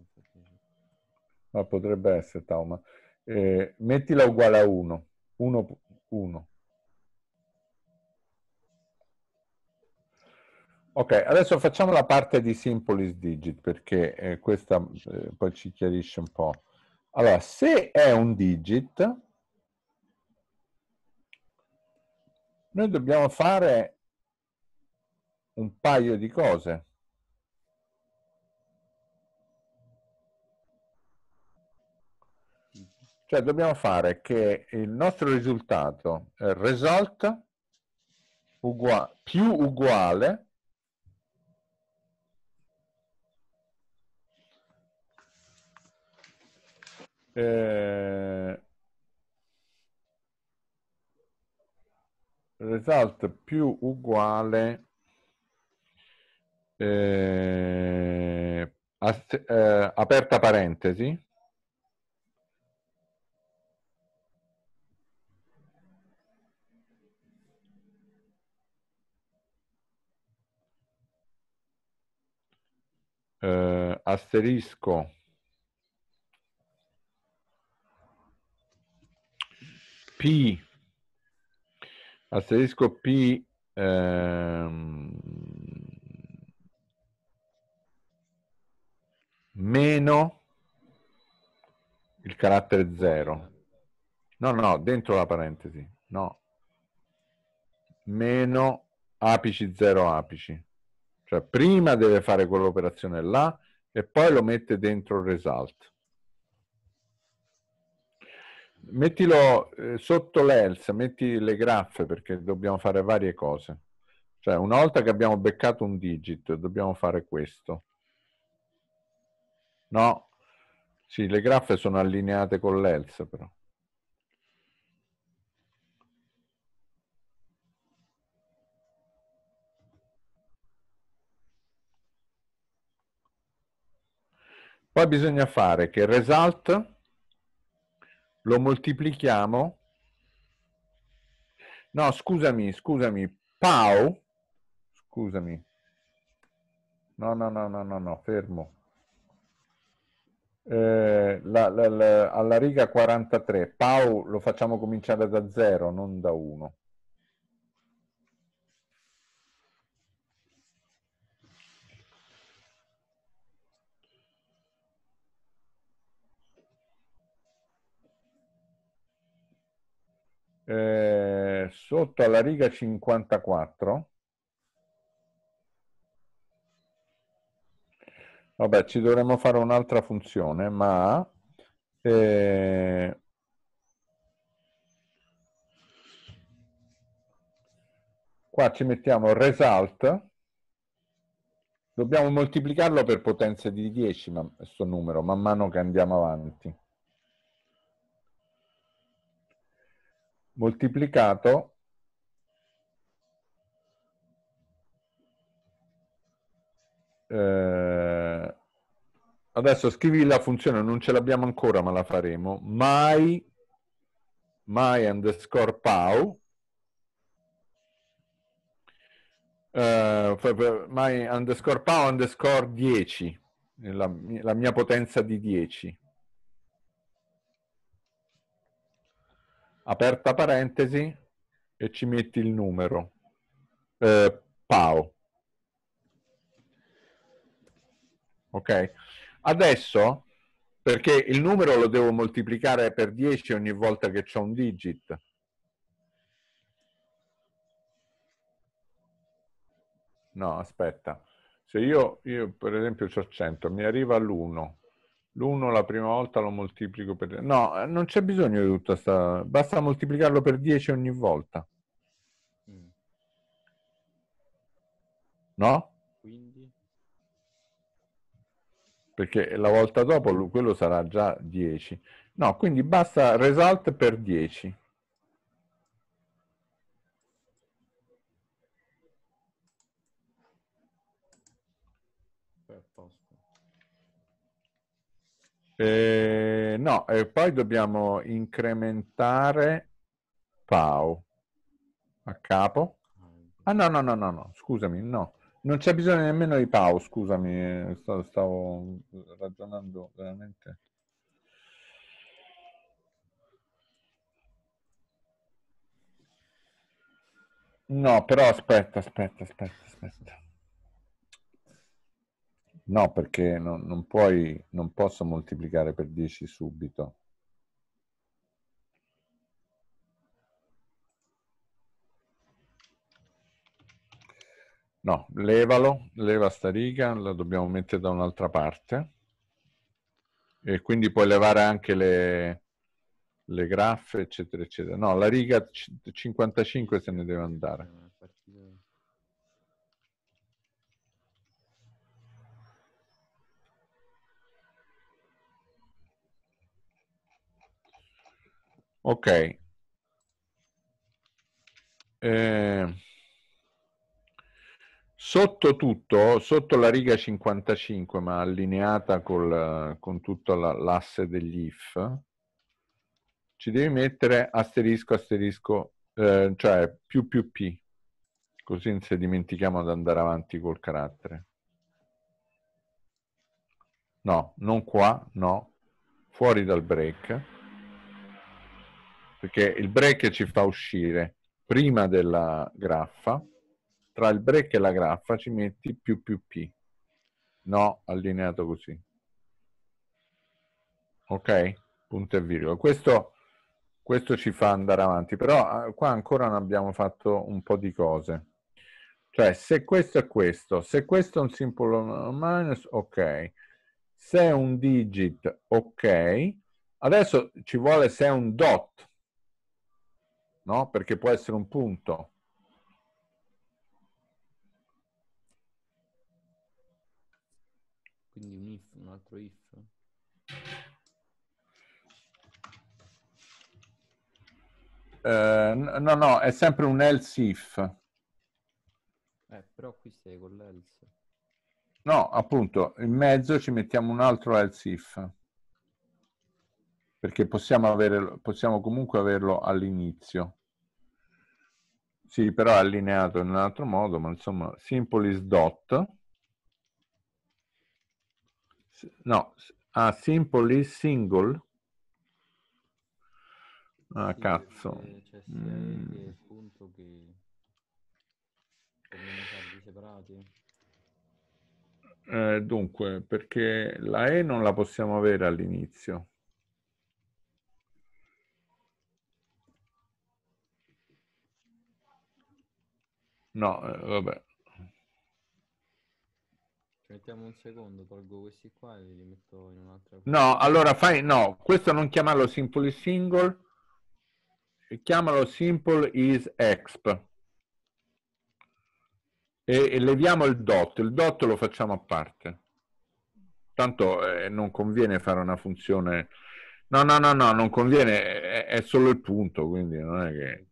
Speaker 1: Ma no, potrebbe essere tau, ma... Eh, mettila uguale a 1. 1, 1. Ok, adesso facciamo la parte di simplest digit perché eh, questa eh, poi ci chiarisce un po'. Allora, se è un digit, Noi dobbiamo fare un paio di cose. Cioè dobbiamo fare che il nostro risultato eh, result uguale, più uguale eh, result più uguale eh, a, eh, aperta parentesi eh, asterisco P Asterisco P. Ehm, meno il carattere 0. No, no, dentro la parentesi. No. Meno apici 0 apici. Cioè prima deve fare quell'operazione là e poi lo mette dentro il result mettilo eh, sotto l'ELS, metti le graffe perché dobbiamo fare varie cose. Cioè, una volta che abbiamo beccato un digit, dobbiamo fare questo. No? Sì, le graffe sono allineate con l'ELS, però. Poi bisogna fare che result lo moltiplichiamo. No, scusami, scusami, Pau, scusami. No, no, no, no, no, no, fermo. Eh, la, la, la, alla riga 43, Pau lo facciamo cominciare da 0, non da 1. sotto alla riga 54, vabbè ci dovremmo fare un'altra funzione, ma eh, qua ci mettiamo result, dobbiamo moltiplicarlo per potenza di 10, questo numero, man mano che andiamo avanti. moltiplicato eh, adesso scrivi la funzione, non ce l'abbiamo ancora ma la faremo, my, my underscore pau Uh, my underscore pow underscore 10, la, la, mia potenza di 10. aperta parentesi, e ci metti il numero. Eh, Pao. Ok? Adesso, perché il numero lo devo moltiplicare per 10 ogni volta che c'è un digit. No, aspetta. Se io, io per esempio ho 100, mi arriva l'1, l'1 la prima volta lo moltiplico per... No, eh, non c'è bisogno di tutta sta... Basta moltiplicarlo per 10 ogni volta. Mm. No? Quindi? Perché la volta dopo quello sarà già 10. No, quindi basta result per 10. Eh, no, e poi dobbiamo incrementare Pau a capo. Ah no, no, no, no, no, scusami, no. Non c'è bisogno nemmeno di Pau, scusami, eh, stavo, stavo ragionando veramente. No, però aspetta, aspetta, aspetta, aspetta. No, perché non, non, puoi, non posso moltiplicare per 10 subito. No, levalo, leva sta riga, la dobbiamo mettere da un'altra parte. E quindi puoi levare anche le, le graffe, eccetera, eccetera. No, la riga 55 se ne deve andare. Ok. Eh, sotto tutto, sotto la riga 55, ma allineata col, con tutto la, l'asse degli if, ci devi mettere asterisco, asterisco, eh, cioè più più p, così non se dimentichiamo di andare avanti col carattere. No, non qua, no, fuori dal break perché il break ci fa uscire prima della graffa, tra il break e la graffa ci metti più più P. No, allineato così. Ok? Punto e virgola. Questo, questo ci fa andare avanti, però ah, qua ancora non abbiamo fatto un po' di cose. Cioè, se questo è questo, se questo è un simbolo minus, ok. Se è un digit, ok. Adesso ci vuole se è un dot, no? Perché può essere un punto. Quindi un if, un altro if. Eh, no, no, è sempre un else if.
Speaker 2: Eh, però qui sei con l'else.
Speaker 1: No, appunto, in mezzo ci mettiamo un altro else if perché possiamo, avere, possiamo comunque averlo all'inizio. Sì, però è allineato in un altro modo, ma insomma, simpolis dot. No, ah, simpolis single. Ah, cazzo. Mm. Eh, dunque, perché la E non la possiamo avere all'inizio. No, eh, vabbè.
Speaker 2: Mettiamo un secondo, tolgo questi qua e li metto in un'altra. No, allora fai,
Speaker 1: no, questo non chiamarlo simple is single, chiamalo simple is exp. E, e leviamo il dot, il dot lo facciamo a parte. Tanto eh, non conviene fare una funzione... No, no, no, no, non conviene, è, è solo il punto, quindi non è che...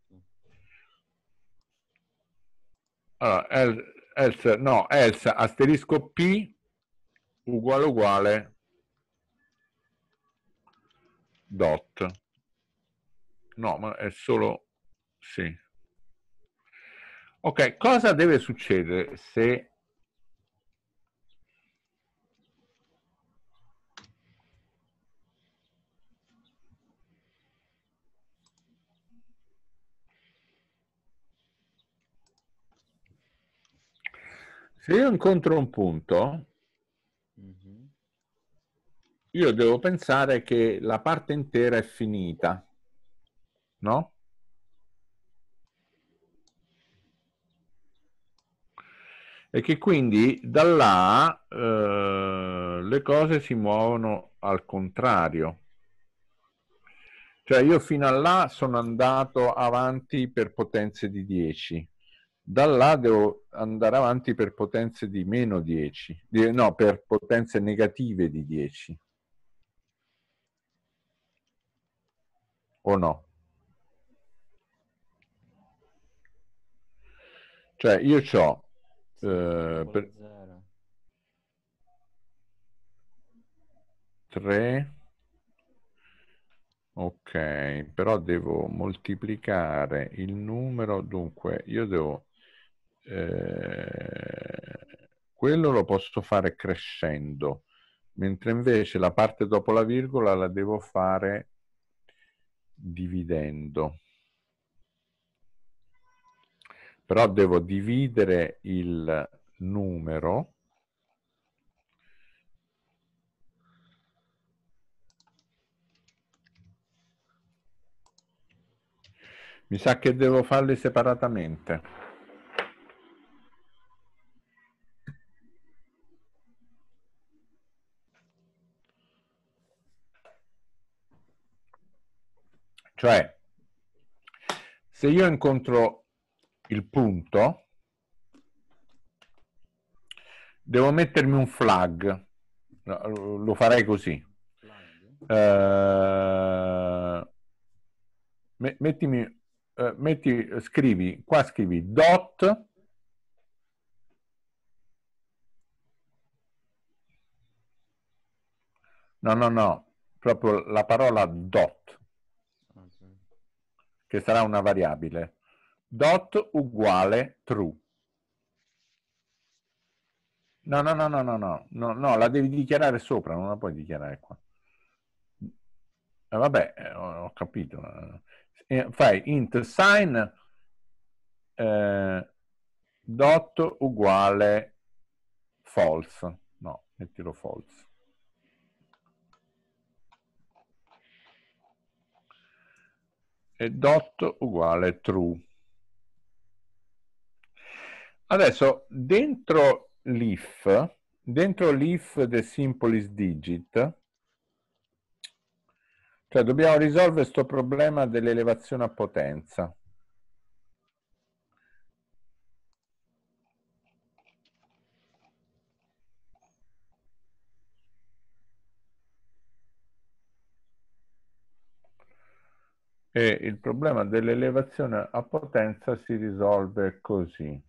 Speaker 1: Allora, else, no, else asterisco p uguale uguale dot. No, ma è solo... sì. Ok, cosa deve succedere se Se io incontro un punto, mhm. io devo pensare che la parte intera è finita, no? E che quindi da là eh, le cose si muovono al contrario. Cioè io fino a là sono andato avanti per potenze di 10 da là devo andare avanti per potenze di meno 10, no, per potenze negative di 10. O no? Cioè io ho... Eh, 3 ok però devo moltiplicare il numero dunque io devo eh, quello lo posso fare crescendo, mentre invece la parte dopo la virgola la devo fare dividendo. Però devo dividere il numero Mi sa che devo farli separatamente. Cioè, se io incontro il punto, devo mettermi un flag, lo farei così. Uh, mettimi, uh, metti, scrivi, qua scrivi dot No, no, no, proprio la parola dot che sarà una variabile, dot uguale true. No, no, no, no, no, no, no, no, la devi dichiarare sopra, non la puoi dichiarare qua. Eh, vabbè, eh, ho, ho capito. Eh, fai int sign eh, dot uguale false. No, mettilo false. e dot uguale true. Adesso dentro l'if, dentro l'if the simple digit, cioè dobbiamo risolvere questo problema dell'elevazione a potenza. e il problema dell'elevazione a potenza si risolve così.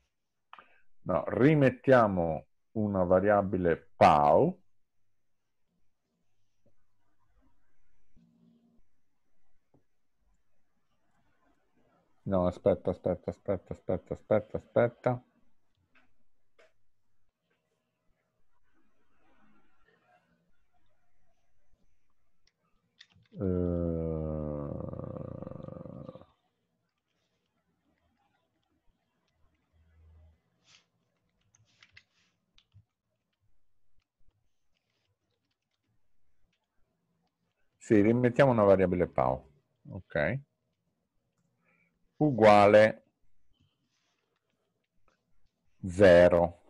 Speaker 1: No, rimettiamo una variabile pau No, aspetta, aspetta, aspetta, aspetta, aspetta, aspetta. Sì, rimettiamo una variabile POW. Ok. Uguale 0.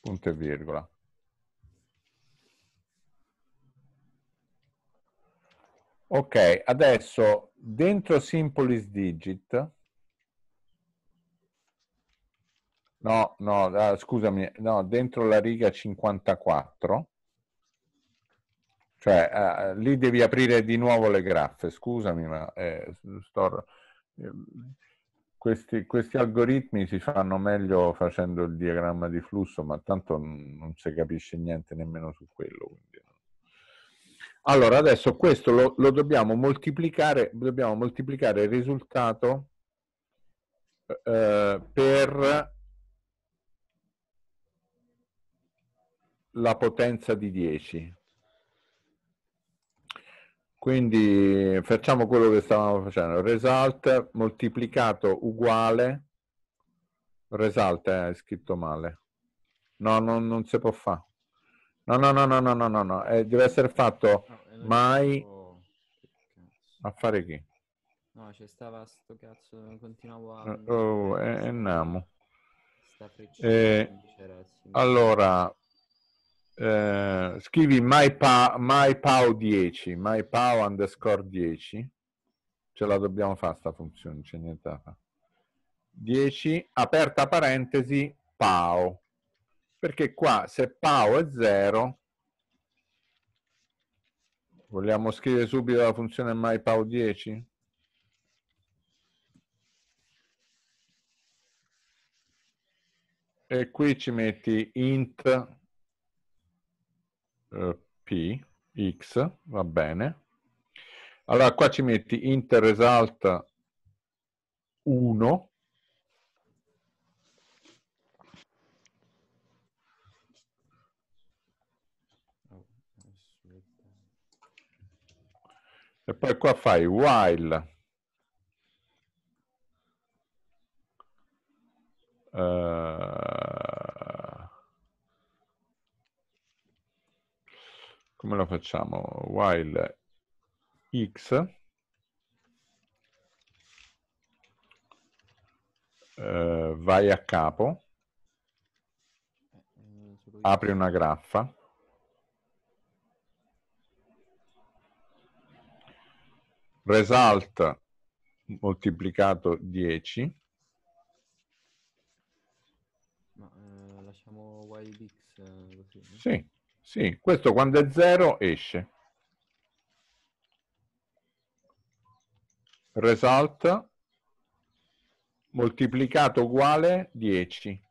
Speaker 1: Punto e virgola. Ok, adesso dentro Simple is Digit No, no, ah, scusami, no, dentro la riga 54, cioè eh, lì devi aprire di nuovo le graffe, scusami, ma eh, sto... Ehm, questi, questi, algoritmi si fanno meglio facendo il diagramma di flusso, ma tanto non si capisce niente nemmeno su quello. Quindi. Allora, adesso questo lo, lo dobbiamo moltiplicare, dobbiamo moltiplicare il risultato eh, eh per la potenza di 10. Quindi facciamo quello che stavamo facendo, result moltiplicato uguale, result eh, è scritto male, no, no non si può fare, no, no, no, no, no, no, no, no. Eh, deve essere fatto no, mai tipo... a fare chi?
Speaker 2: No, c'è stava sto cazzo, continuavo a... Eh,
Speaker 1: oh, è, è Namo. Eh, eh allora, eh, scrivi mypao 10, mypao underscore 10, ce la dobbiamo fare sta funzione, c'è niente da fare. 10, aperta parentesi, pao, perché qua se pao è 0, vogliamo scrivere subito la funzione mypao 10? E qui ci metti int eh, P, X, va bene. Allora qua ci metti inter result 1, E poi qua fai while facciamo while x eh, vai a capo, apri una graffa, result moltiplicato 10.
Speaker 2: Ma eh, lasciamo while x eh,
Speaker 1: così. No? Sì. Sì, questo quando è 0 esce. Result moltiplicato uguale 10.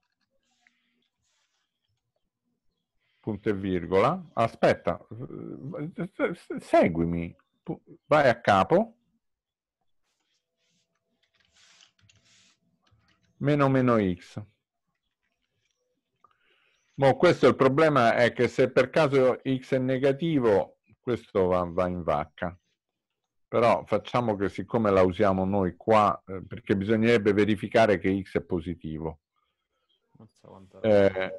Speaker 1: Punto e virgola. Aspetta, seguimi. Vai a capo. Meno meno x. Boh, questo è il problema è che se per caso x è negativo, questo va, va in vacca. Però facciamo che siccome la usiamo noi qua, eh, perché bisognerebbe verificare che x è positivo.
Speaker 2: Quanta eh, roba.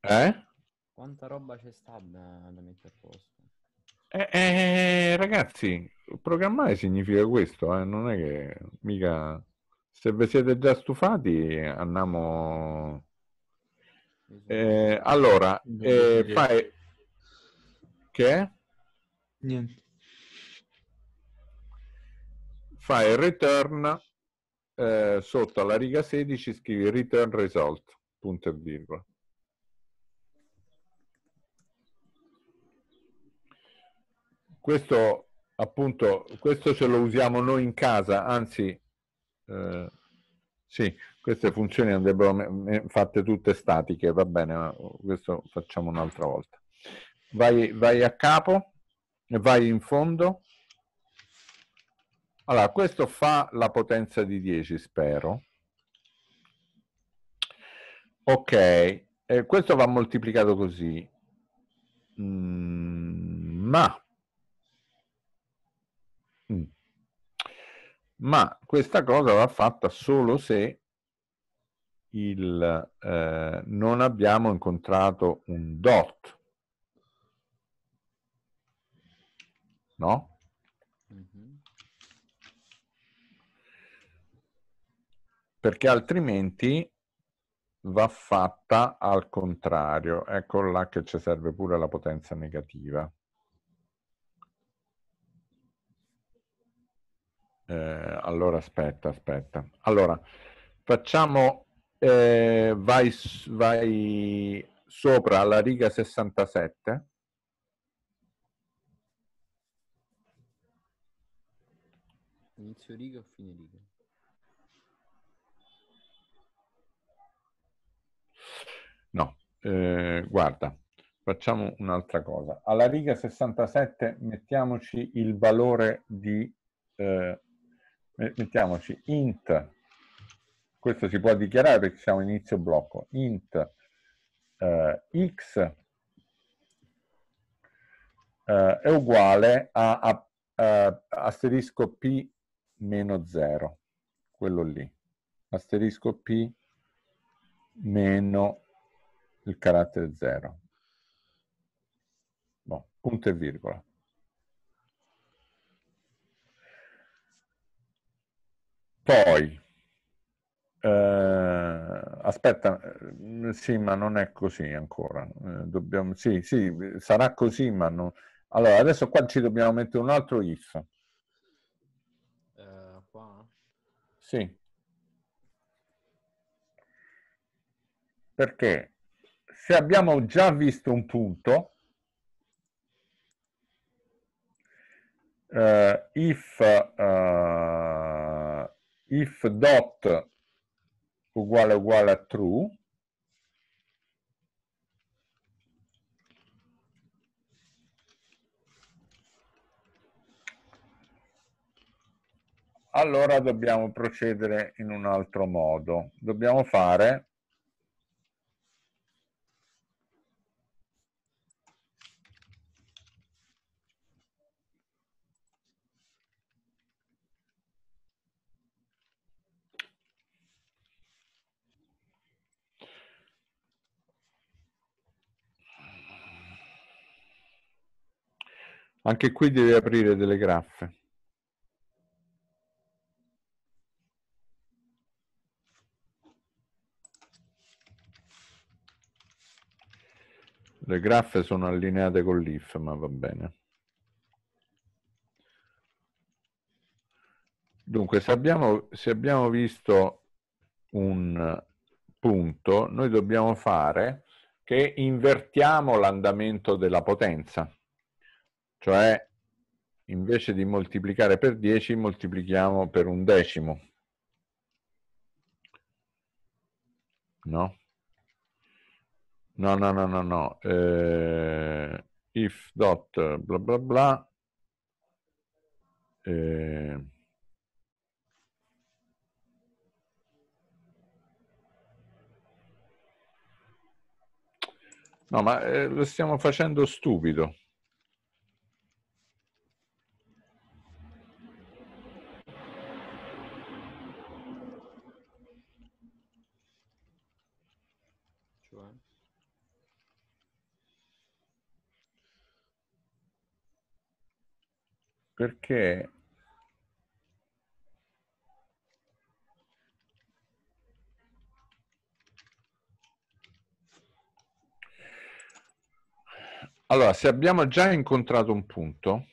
Speaker 2: Eh? eh? Quanta roba c'è sta da, da mettere a posto?
Speaker 1: Eh, eh, ragazzi, programmare significa questo, eh? non è che mica... Se vi siete già stufati, andiamo eh, esatto. allora, eh, fai... Che? Niente. Fai il return eh, sotto alla riga 16 scrivi return result, punto e virgola. Questo appunto, questo ce lo usiamo noi in casa, anzi, eh, sì, queste funzioni andrebbero fatte tutte statiche, va bene, ma questo facciamo un'altra volta. Vai, vai a capo e vai in fondo. Allora, questo fa la potenza di 10, spero. Ok, eh, questo va moltiplicato così. Mm, ma... Mm. Ma questa cosa va fatta solo se il eh, non abbiamo incontrato un dot. No? Mm-hmm. Perché altrimenti va fatta al contrario. Ecco là che ci serve pure la potenza negativa. Eh, allora aspetta, aspetta. Allora, facciamo eh, vai, vai sopra alla riga 67.
Speaker 2: Inizio riga o fine riga?
Speaker 1: No, eh, guarda, facciamo un'altra cosa. Alla riga 67 mettiamoci il valore di... Eh, mettiamoci int questo si può dichiarare perché siamo inizio blocco, int eh, x eh, è uguale a, a, a asterisco p meno 0, quello lì, asterisco p meno il carattere 0. No, boh, punto e virgola. Poi, eh, aspetta, mm, sì, ma non è così ancora. Eh, dobbiamo, sì, sì, sarà così, ma non... Allora, adesso qua ci dobbiamo mettere un altro if.
Speaker 2: Uh, qua?
Speaker 1: Sì. Perché se abbiamo già visto un punto, uh, if, uh, if dot uguale uguale a true allora dobbiamo procedere in un altro modo dobbiamo fare Anche qui devi aprire delle graffe. Le graffe sono allineate con l'if, ma va bene. Dunque, se abbiamo, se abbiamo visto un punto, noi dobbiamo fare che invertiamo l'andamento della potenza cioè invece di moltiplicare per 10 moltiplichiamo per un decimo. No? No, no, no, no, no. Eh, if dot bla bla bla. Eh, no, ma eh, lo stiamo facendo stupido. perché Allora, se abbiamo già incontrato un punto,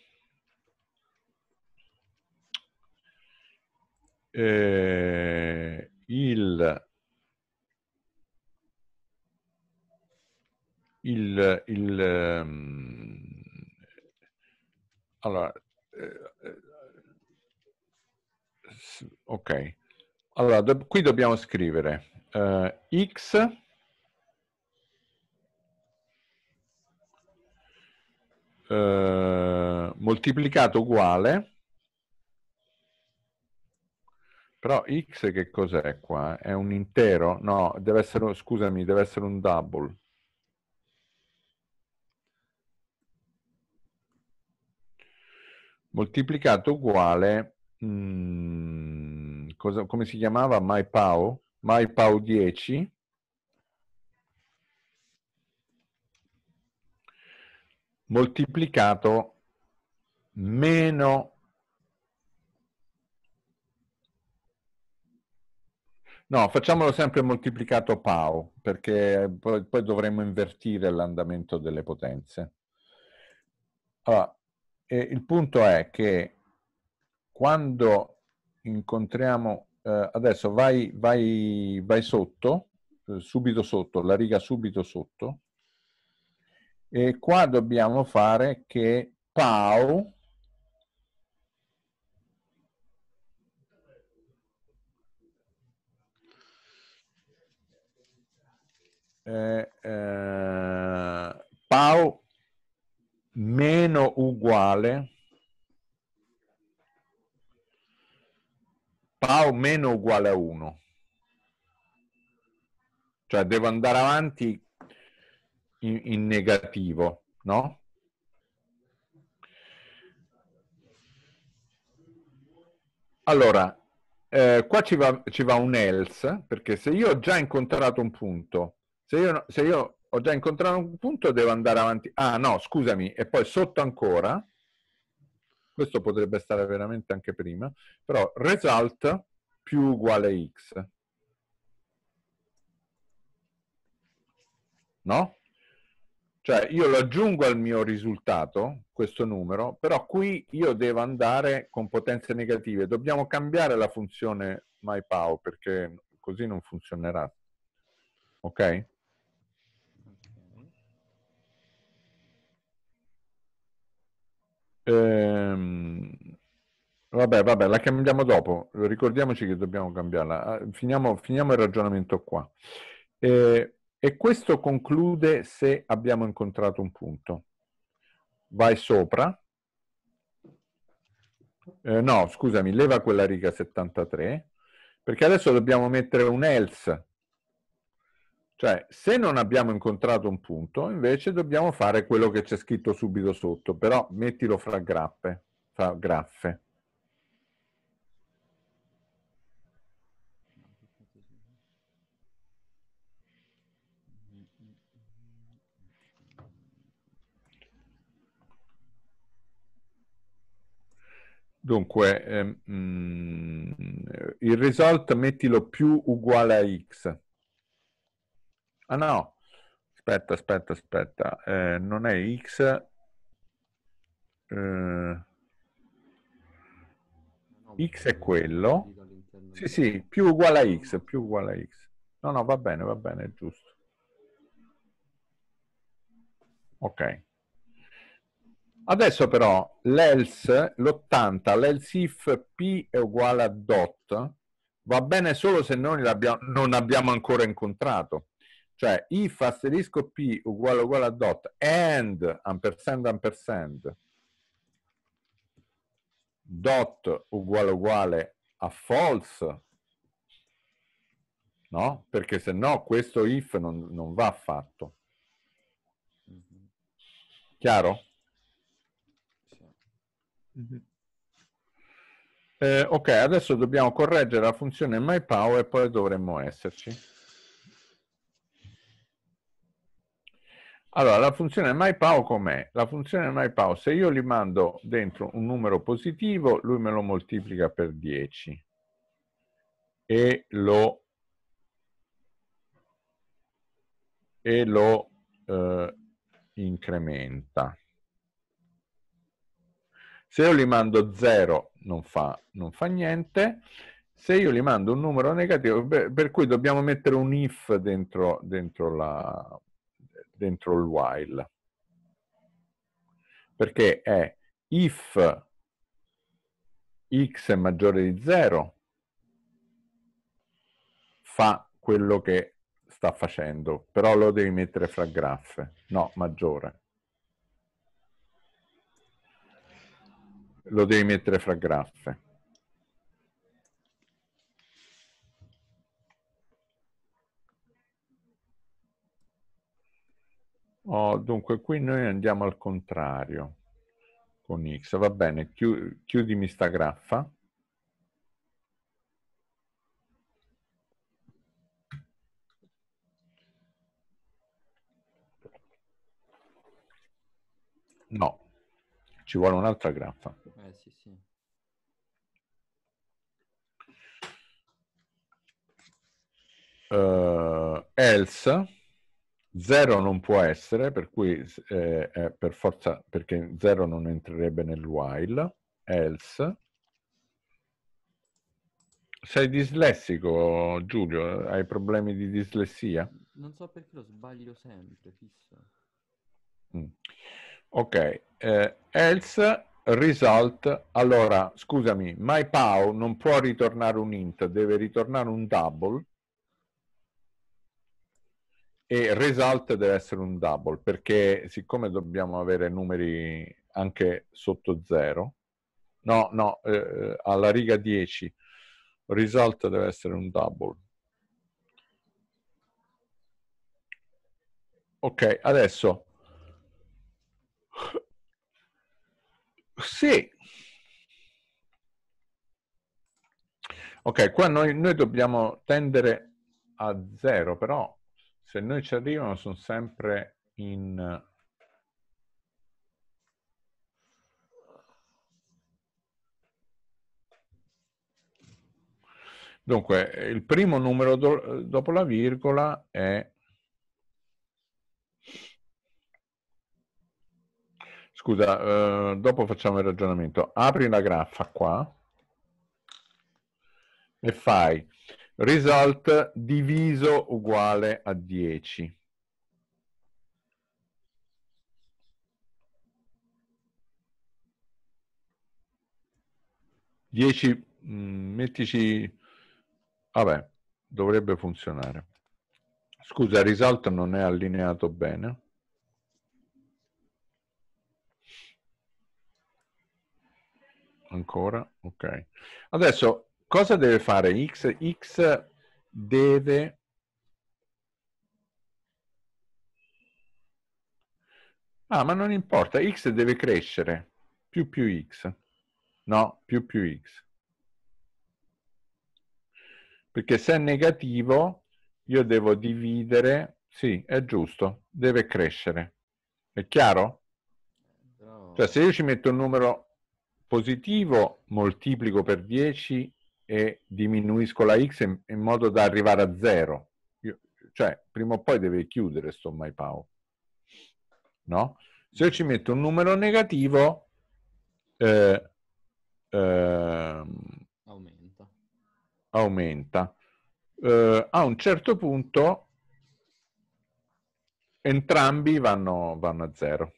Speaker 1: eh, il, il, il um, allora, eh, eh, ok. Allora, do qui dobbiamo scrivere uh, x uh, moltiplicato uguale, però x che cos'è qua? È un intero? No, deve essere, scusami, deve essere un double. moltiplicato uguale, mh, mm, cosa, come si chiamava? MyPau? MyPau 10 moltiplicato meno No, facciamolo sempre moltiplicato pau, perché poi, poi dovremmo invertire l'andamento delle potenze. Allora, eh, il punto è che quando incontriamo, eh, adesso vai, vai, vai sotto, eh, subito sotto, la riga subito sotto, e qua dobbiamo fare che Pau eh, eh, Pau meno uguale pau meno uguale a 1 cioè devo andare avanti in, in negativo no? allora eh, qua ci va, ci va, un else perché se io ho già incontrato un punto se io, se io ho già incontrato un punto, devo andare avanti. Ah no, scusami, e poi sotto ancora, questo potrebbe stare veramente anche prima, però result più uguale x. No? Cioè io lo aggiungo al mio risultato, questo numero, però qui io devo andare con potenze negative. Dobbiamo cambiare la funzione myPow perché così non funzionerà. Ok? Ehm, vabbè, vabbè, la cambiamo dopo. Ricordiamoci che dobbiamo cambiarla. Ah, finiamo, finiamo il ragionamento qua. Eh, e questo conclude se abbiamo incontrato un punto. Vai sopra. Eh, no, scusami, leva quella riga 73, perché adesso dobbiamo mettere un else cioè, se non abbiamo incontrato un punto, invece dobbiamo fare quello che c'è scritto subito sotto, però mettilo fra grappe, fra graffe. Dunque, ehm, mm, il result mettilo più uguale a x. Ah no, aspetta, aspetta, aspetta. Eh, non è X. Eh, X è quello. Sì, sì, più uguale a X, più uguale a X. No, no, va bene, va bene, è giusto. Ok. Adesso però l'else, l'80, l'else if p è uguale a dot, va bene solo se noi non abbiamo ancora incontrato. Cioè, if asterisco p uguale uguale a dot and ampersand ampersand dot uguale uguale a false, no? Perché se no questo if non, non va fatto. Chiaro? Mhm. Eh, ok, adesso dobbiamo correggere la funzione myPower e poi dovremmo esserci. Allora, la funzione MyPow com'è? La funzione MyPow, se io gli mando dentro un numero positivo, lui me lo moltiplica per 10 e lo, e lo eh, incrementa. Se io gli mando 0 non fa, non fa niente, se io gli mando un numero negativo, per cui dobbiamo mettere un if dentro, dentro la, dentro il while. Perché è if x è maggiore di 0 fa quello che sta facendo, però lo devi mettere fra graffe, no, maggiore. Lo devi mettere fra graffe. Oh, dunque, qui noi andiamo al contrario con x. Va bene, Chiu chiudimi sta graffa. No, ci vuole un'altra graffa. Eh, sì, sì. Uh, else Zero non può essere, per cui eh, eh, per forza, perché zero non entrerebbe nel while, else. Sei dislessico, Giulio? Hai problemi di dislessia?
Speaker 2: Non so perché lo sbaglio sempre, fissa.
Speaker 1: Mm. Ok, eh, else result, allora scusami, my pow non può ritornare un int, deve ritornare un double e result deve essere un double perché siccome dobbiamo avere numeri anche sotto 0 no no eh, eh alla riga 10 result deve essere un double ok adesso sì ok qua noi, noi dobbiamo tendere a 0 però se noi ci arrivano sono sempre in Dunque, il primo numero do dopo la virgola è... Scusa, eh, dopo facciamo il ragionamento. Apri la graffa qua e fai result diviso uguale a 10. Dieci, mm, mettici, vabbè, dovrebbe funzionare. Scusa, il result non è allineato bene. Ancora? Ok. Adesso cosa deve fare X? X deve Ah, ma non importa, x deve crescere, più più x. No, più più x. Perché se è negativo, io devo dividere, sì, è giusto, deve crescere. È chiaro? No. Cioè, se io ci metto un numero positivo, moltiplico per 10 e diminuisco la x in, in modo da arrivare a zero. Io, cioè, prima o poi deve chiudere sto MyPow. No? Se io ci metto un numero negativo, eh, eh, aumenta. aumenta. Eh, a un certo punto entrambi vanno, vanno a zero.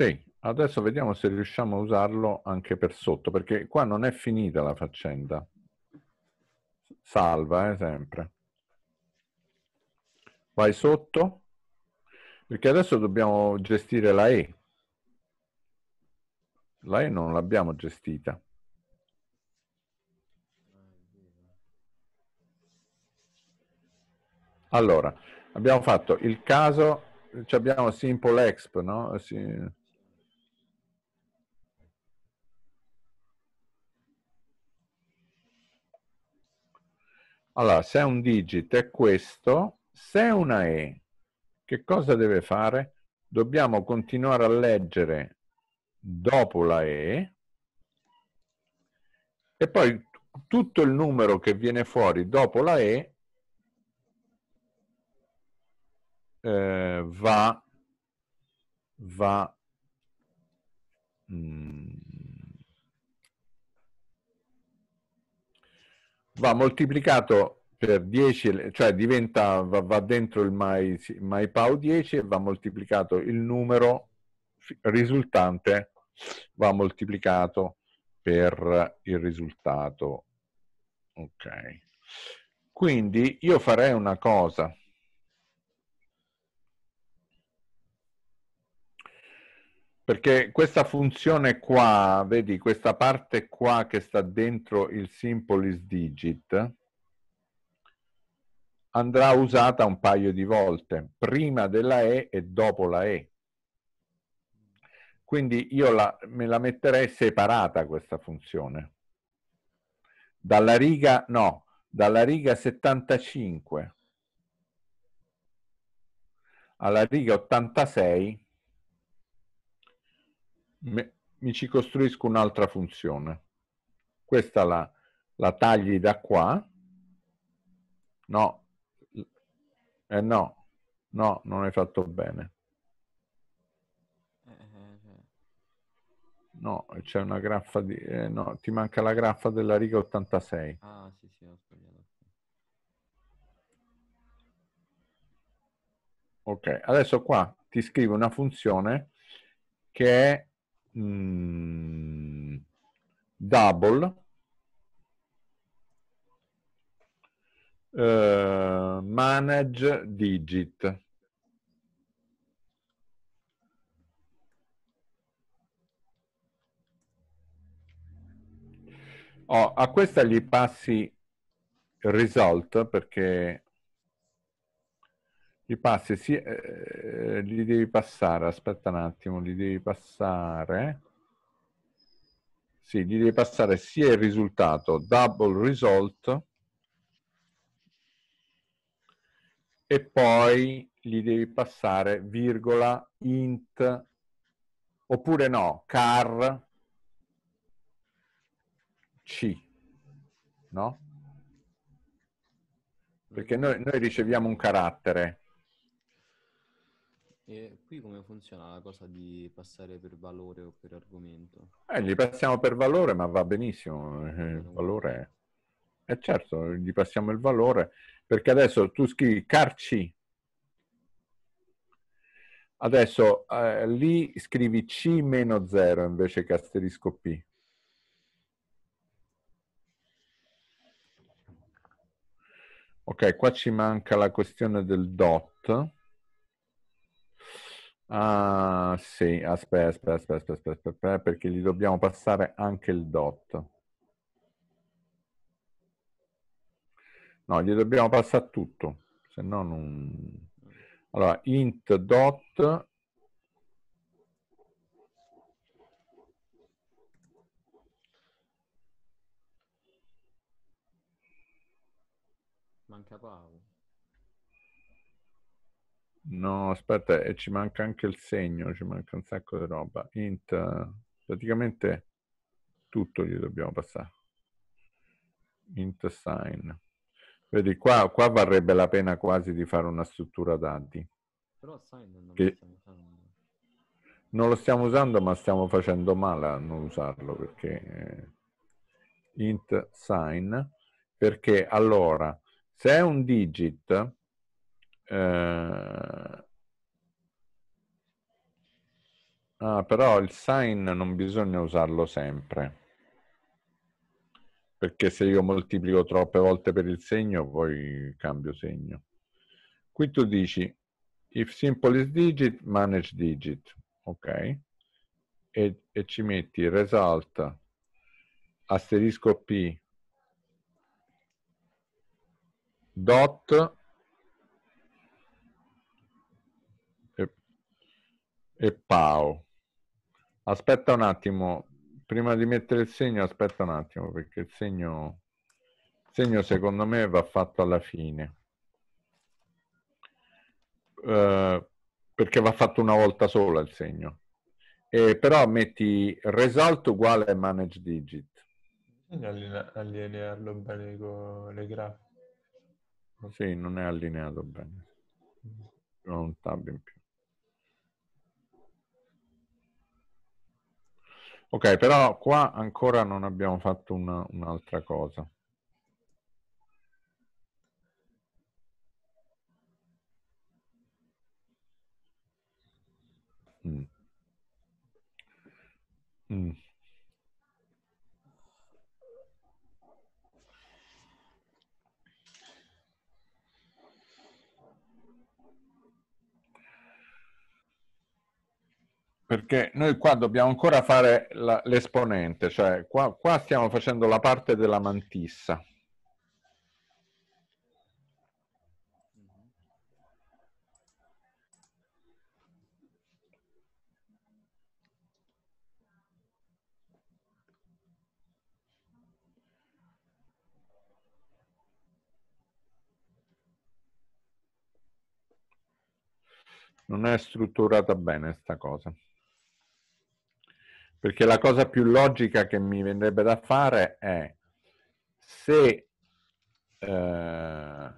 Speaker 1: Sì, adesso vediamo se riusciamo a usarlo anche per sotto, perché qua non è finita la faccenda. Salva, eh, sempre. Vai sotto, perché adesso dobbiamo gestire la E. La E non l'abbiamo gestita. Allora, abbiamo fatto il caso, abbiamo simple exp, no? Sì. Allora, se un digit è questo, se è una E, che cosa deve fare? Dobbiamo continuare a leggere dopo la E e poi tutto il numero che viene fuori dopo la E eh, va, va mh, mm, va moltiplicato per 10, cioè diventa, va, va dentro il my, MyPow 10 e va moltiplicato il numero risultante, va moltiplicato per il risultato. Ok. Quindi io farei una cosa, Perché questa funzione qua, vedi, questa parte qua che sta dentro il simple is digit, andrà usata un paio di volte, prima della E e dopo la E. Quindi io la, me la metterei separata questa funzione. Dalla riga, no, dalla riga 75 alla riga 86 me, mi ci costruisco un'altra funzione. Questa la, la tagli da qua. No, eh no, no, non hai fatto bene.
Speaker 2: Eh, eh, eh.
Speaker 1: No, c'è una graffa di... Eh, no, ti manca la graffa della riga 86.
Speaker 2: Ah, sì, sì, ho sbagliato.
Speaker 1: Ok, adesso qua ti scrivo una funzione che è Mm, double eh, manage digit. Oh, a questa gli passi result perché li passi, sì, eh, eh, li devi passare, aspetta un attimo, li devi passare. Sì, gli devi passare sia il risultato double result e poi gli devi passare virgola int oppure no, car c, no? Perché noi, noi riceviamo un carattere
Speaker 2: e qui come funziona la cosa di passare per valore o per argomento? Eh, gli passiamo
Speaker 1: per valore, ma va benissimo. Eh, il valore è... Eh, certo, gli passiamo il valore, perché adesso tu scrivi carci. Adesso eh, lì scrivi C-0 invece che asterisco P. Ok, qua ci manca la questione del dot Ah, sì, aspetta, aspetta, aspetta, aspetta, aspetta, eh, perché gli dobbiamo passare anche il dot. No, gli dobbiamo passare tutto, se no non... Allora, int dot
Speaker 2: Manca mancava
Speaker 1: No, aspetta, e eh, ci manca anche il segno, ci manca un sacco di roba. Int, praticamente tutto gli dobbiamo passare. Int sign. Vedi, qua, qua varrebbe la pena quasi di fare una struttura dati.
Speaker 2: Però sign
Speaker 1: non, che... non lo stiamo usando, ma stiamo facendo male a non usarlo perché eh, int sign perché allora se è un digit eh... Ah, però il sign non bisogna usarlo sempre. Perché se io moltiplico troppe volte per il segno, poi cambio segno. Qui tu dici, if simple is digit, manage digit. Ok. E, e ci metti result asterisco p dot e Pau. Aspetta un attimo, prima di mettere il segno, aspetta un attimo, perché il segno, il segno secondo me va fatto alla fine. Uh, perché va fatto una volta sola il segno. E però metti result uguale manage digit. Bisogna allinearlo bene con le grafiche. Sì, non è allineato bene. Ho un tab in più. Ok, però qua ancora non abbiamo fatto una, un'altra cosa. Mm. Mm. perché noi qua dobbiamo ancora fare la, l'esponente, cioè qua, qua, stiamo facendo la parte della mantissa. Non è strutturata bene sta cosa. Perché la cosa più logica che mi verrebbe da fare è se, eh,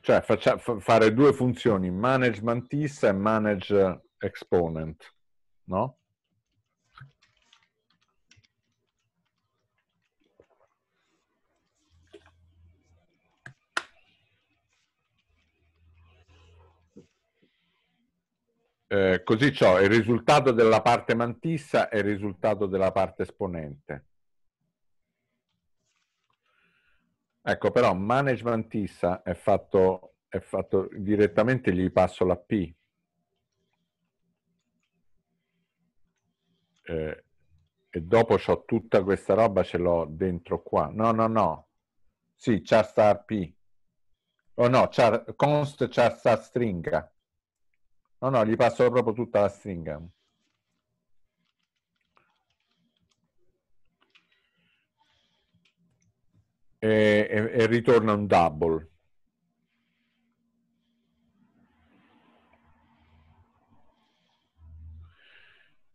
Speaker 1: cioè faccia, fare due funzioni, manage mantissa e manage exponent, no? Eh, così ciò, il risultato della parte mantissa e il risultato della parte esponente. Ecco, però managementissa è fatto, è fatto direttamente, gli passo la P. Eh, e dopo ho tutta questa roba, ce l'ho dentro qua. No, no, no. Sì, char star P. Oh no, char, const char star stringa. No, no, gli passo proprio tutta la stringa. E, e, e, ritorna un double.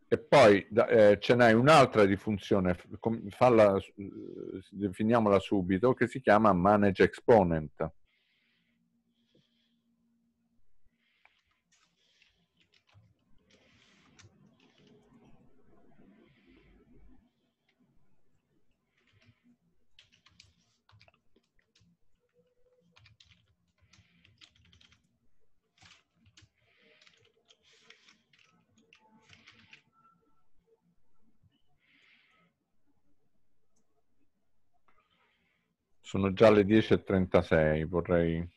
Speaker 1: E poi eh, ce n'è un'altra di funzione, falla, eh, definiamola subito, che si chiama manage exponent. Sono già le 10.36, vorrei...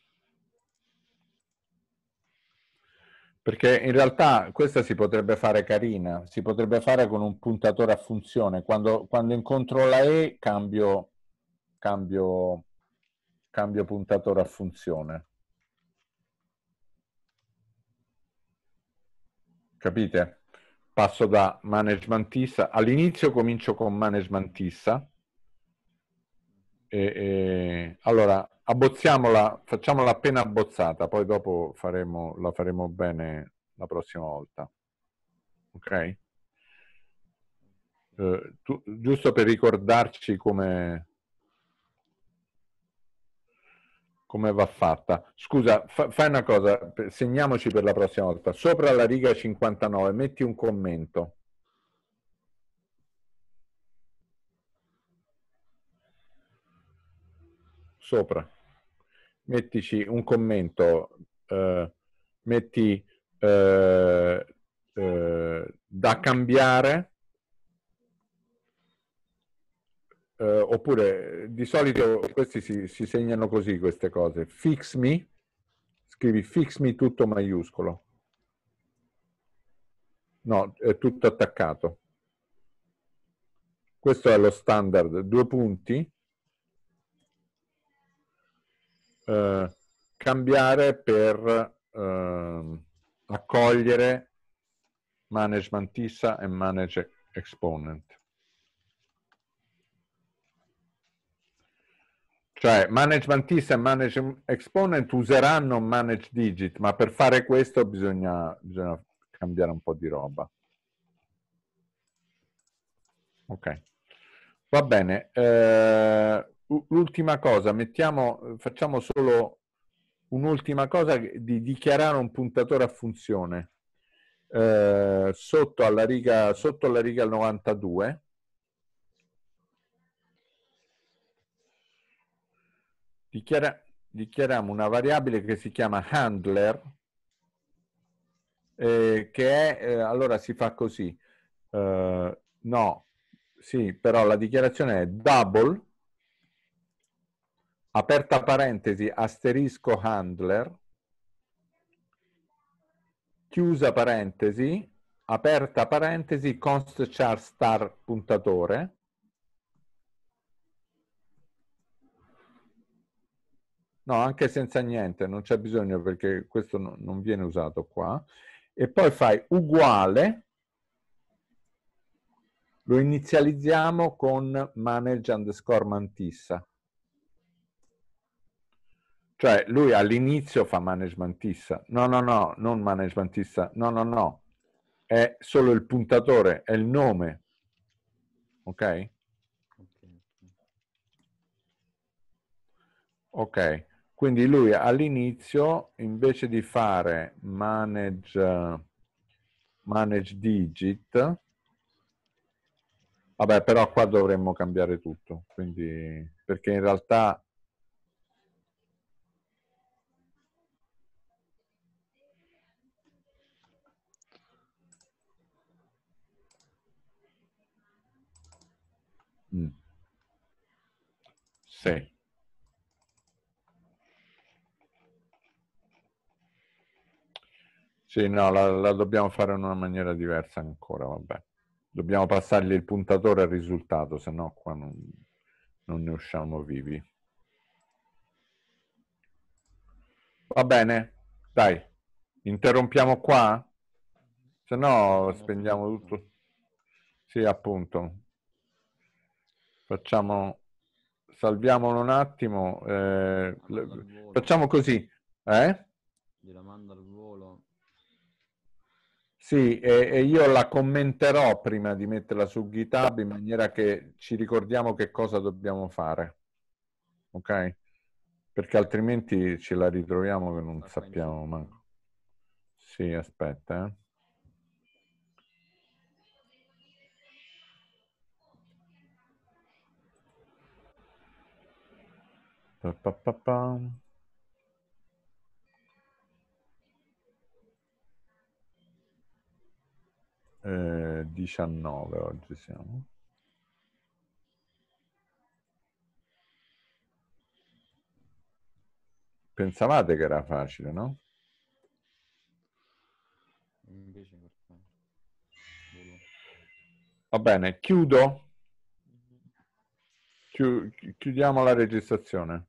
Speaker 1: Perché in realtà questa si potrebbe fare carina, si potrebbe fare con un puntatore a funzione. Quando, quando incontro la E cambio, cambio, cambio puntatore a funzione. Capite? Passo da management issa. All'inizio comincio con management issa e, e, allora, abbozziamola, facciamola appena abbozzata, poi dopo faremo, la faremo bene la prossima volta. Ok? Eh, tu, giusto per ricordarci come, come va fatta. Scusa, fa, fai una cosa, segniamoci per la prossima volta. Sopra la riga 59 metti un commento. sopra, mettici un commento, eh, metti eh, eh, da cambiare, eh, oppure di solito questi si, si segnano così queste cose, fix me, scrivi fix me tutto maiuscolo. No, è tutto attaccato. Questo è lo standard, due punti, Eh, cambiare per eh, accogliere management TISA e manage exponent. Cioè management TISA e manage exponent useranno manage digit, ma per fare questo bisogna, bisogna cambiare un po' di roba. Ok, va bene. Eh, L'ultima cosa, mettiamo, facciamo solo un'ultima cosa di dichiarare un puntatore a funzione eh, sotto, alla riga, sotto alla riga 92. Dichiara, dichiariamo una variabile che si chiama handler, eh, che è, eh, allora si fa così, eh, no, sì, però la dichiarazione è double aperta parentesi, asterisco handler, chiusa parentesi, aperta parentesi, const char star puntatore, No, anche senza niente, non c'è bisogno perché questo non viene usato qua. E poi fai uguale, lo inizializziamo con manage underscore mantissa. Cioè, lui all'inizio fa managementista. No, no, no, non managementista. No, no, no. È solo il puntatore, è il nome. Ok? Ok. Quindi lui all'inizio, invece di fare manage, manage digit, vabbè, però qua dovremmo cambiare tutto. Quindi, perché in realtà Mm. Sì. Sì, no, la, la, dobbiamo fare in una maniera diversa ancora, vabbè. Dobbiamo passargli il puntatore al risultato, se no qua non, non ne usciamo vivi. Va bene, dai, interrompiamo qua? Se no spendiamo tutto. Sì, appunto. Facciamo, salviamolo un attimo. Eh, facciamo così. Eh? Gliela mando al volo. Sì, e, e, io la commenterò prima di metterla su GitHub in maniera che ci ricordiamo che cosa dobbiamo fare. Ok? Perché altrimenti ce la ritroviamo che non sappiamo manco. Sì, aspetta. Eh. Pa, pa, pa, pa. Eh, 19 oggi siamo. Pensavate che era facile, no? Va bene, chiudo. Chiudiamo la registrazione.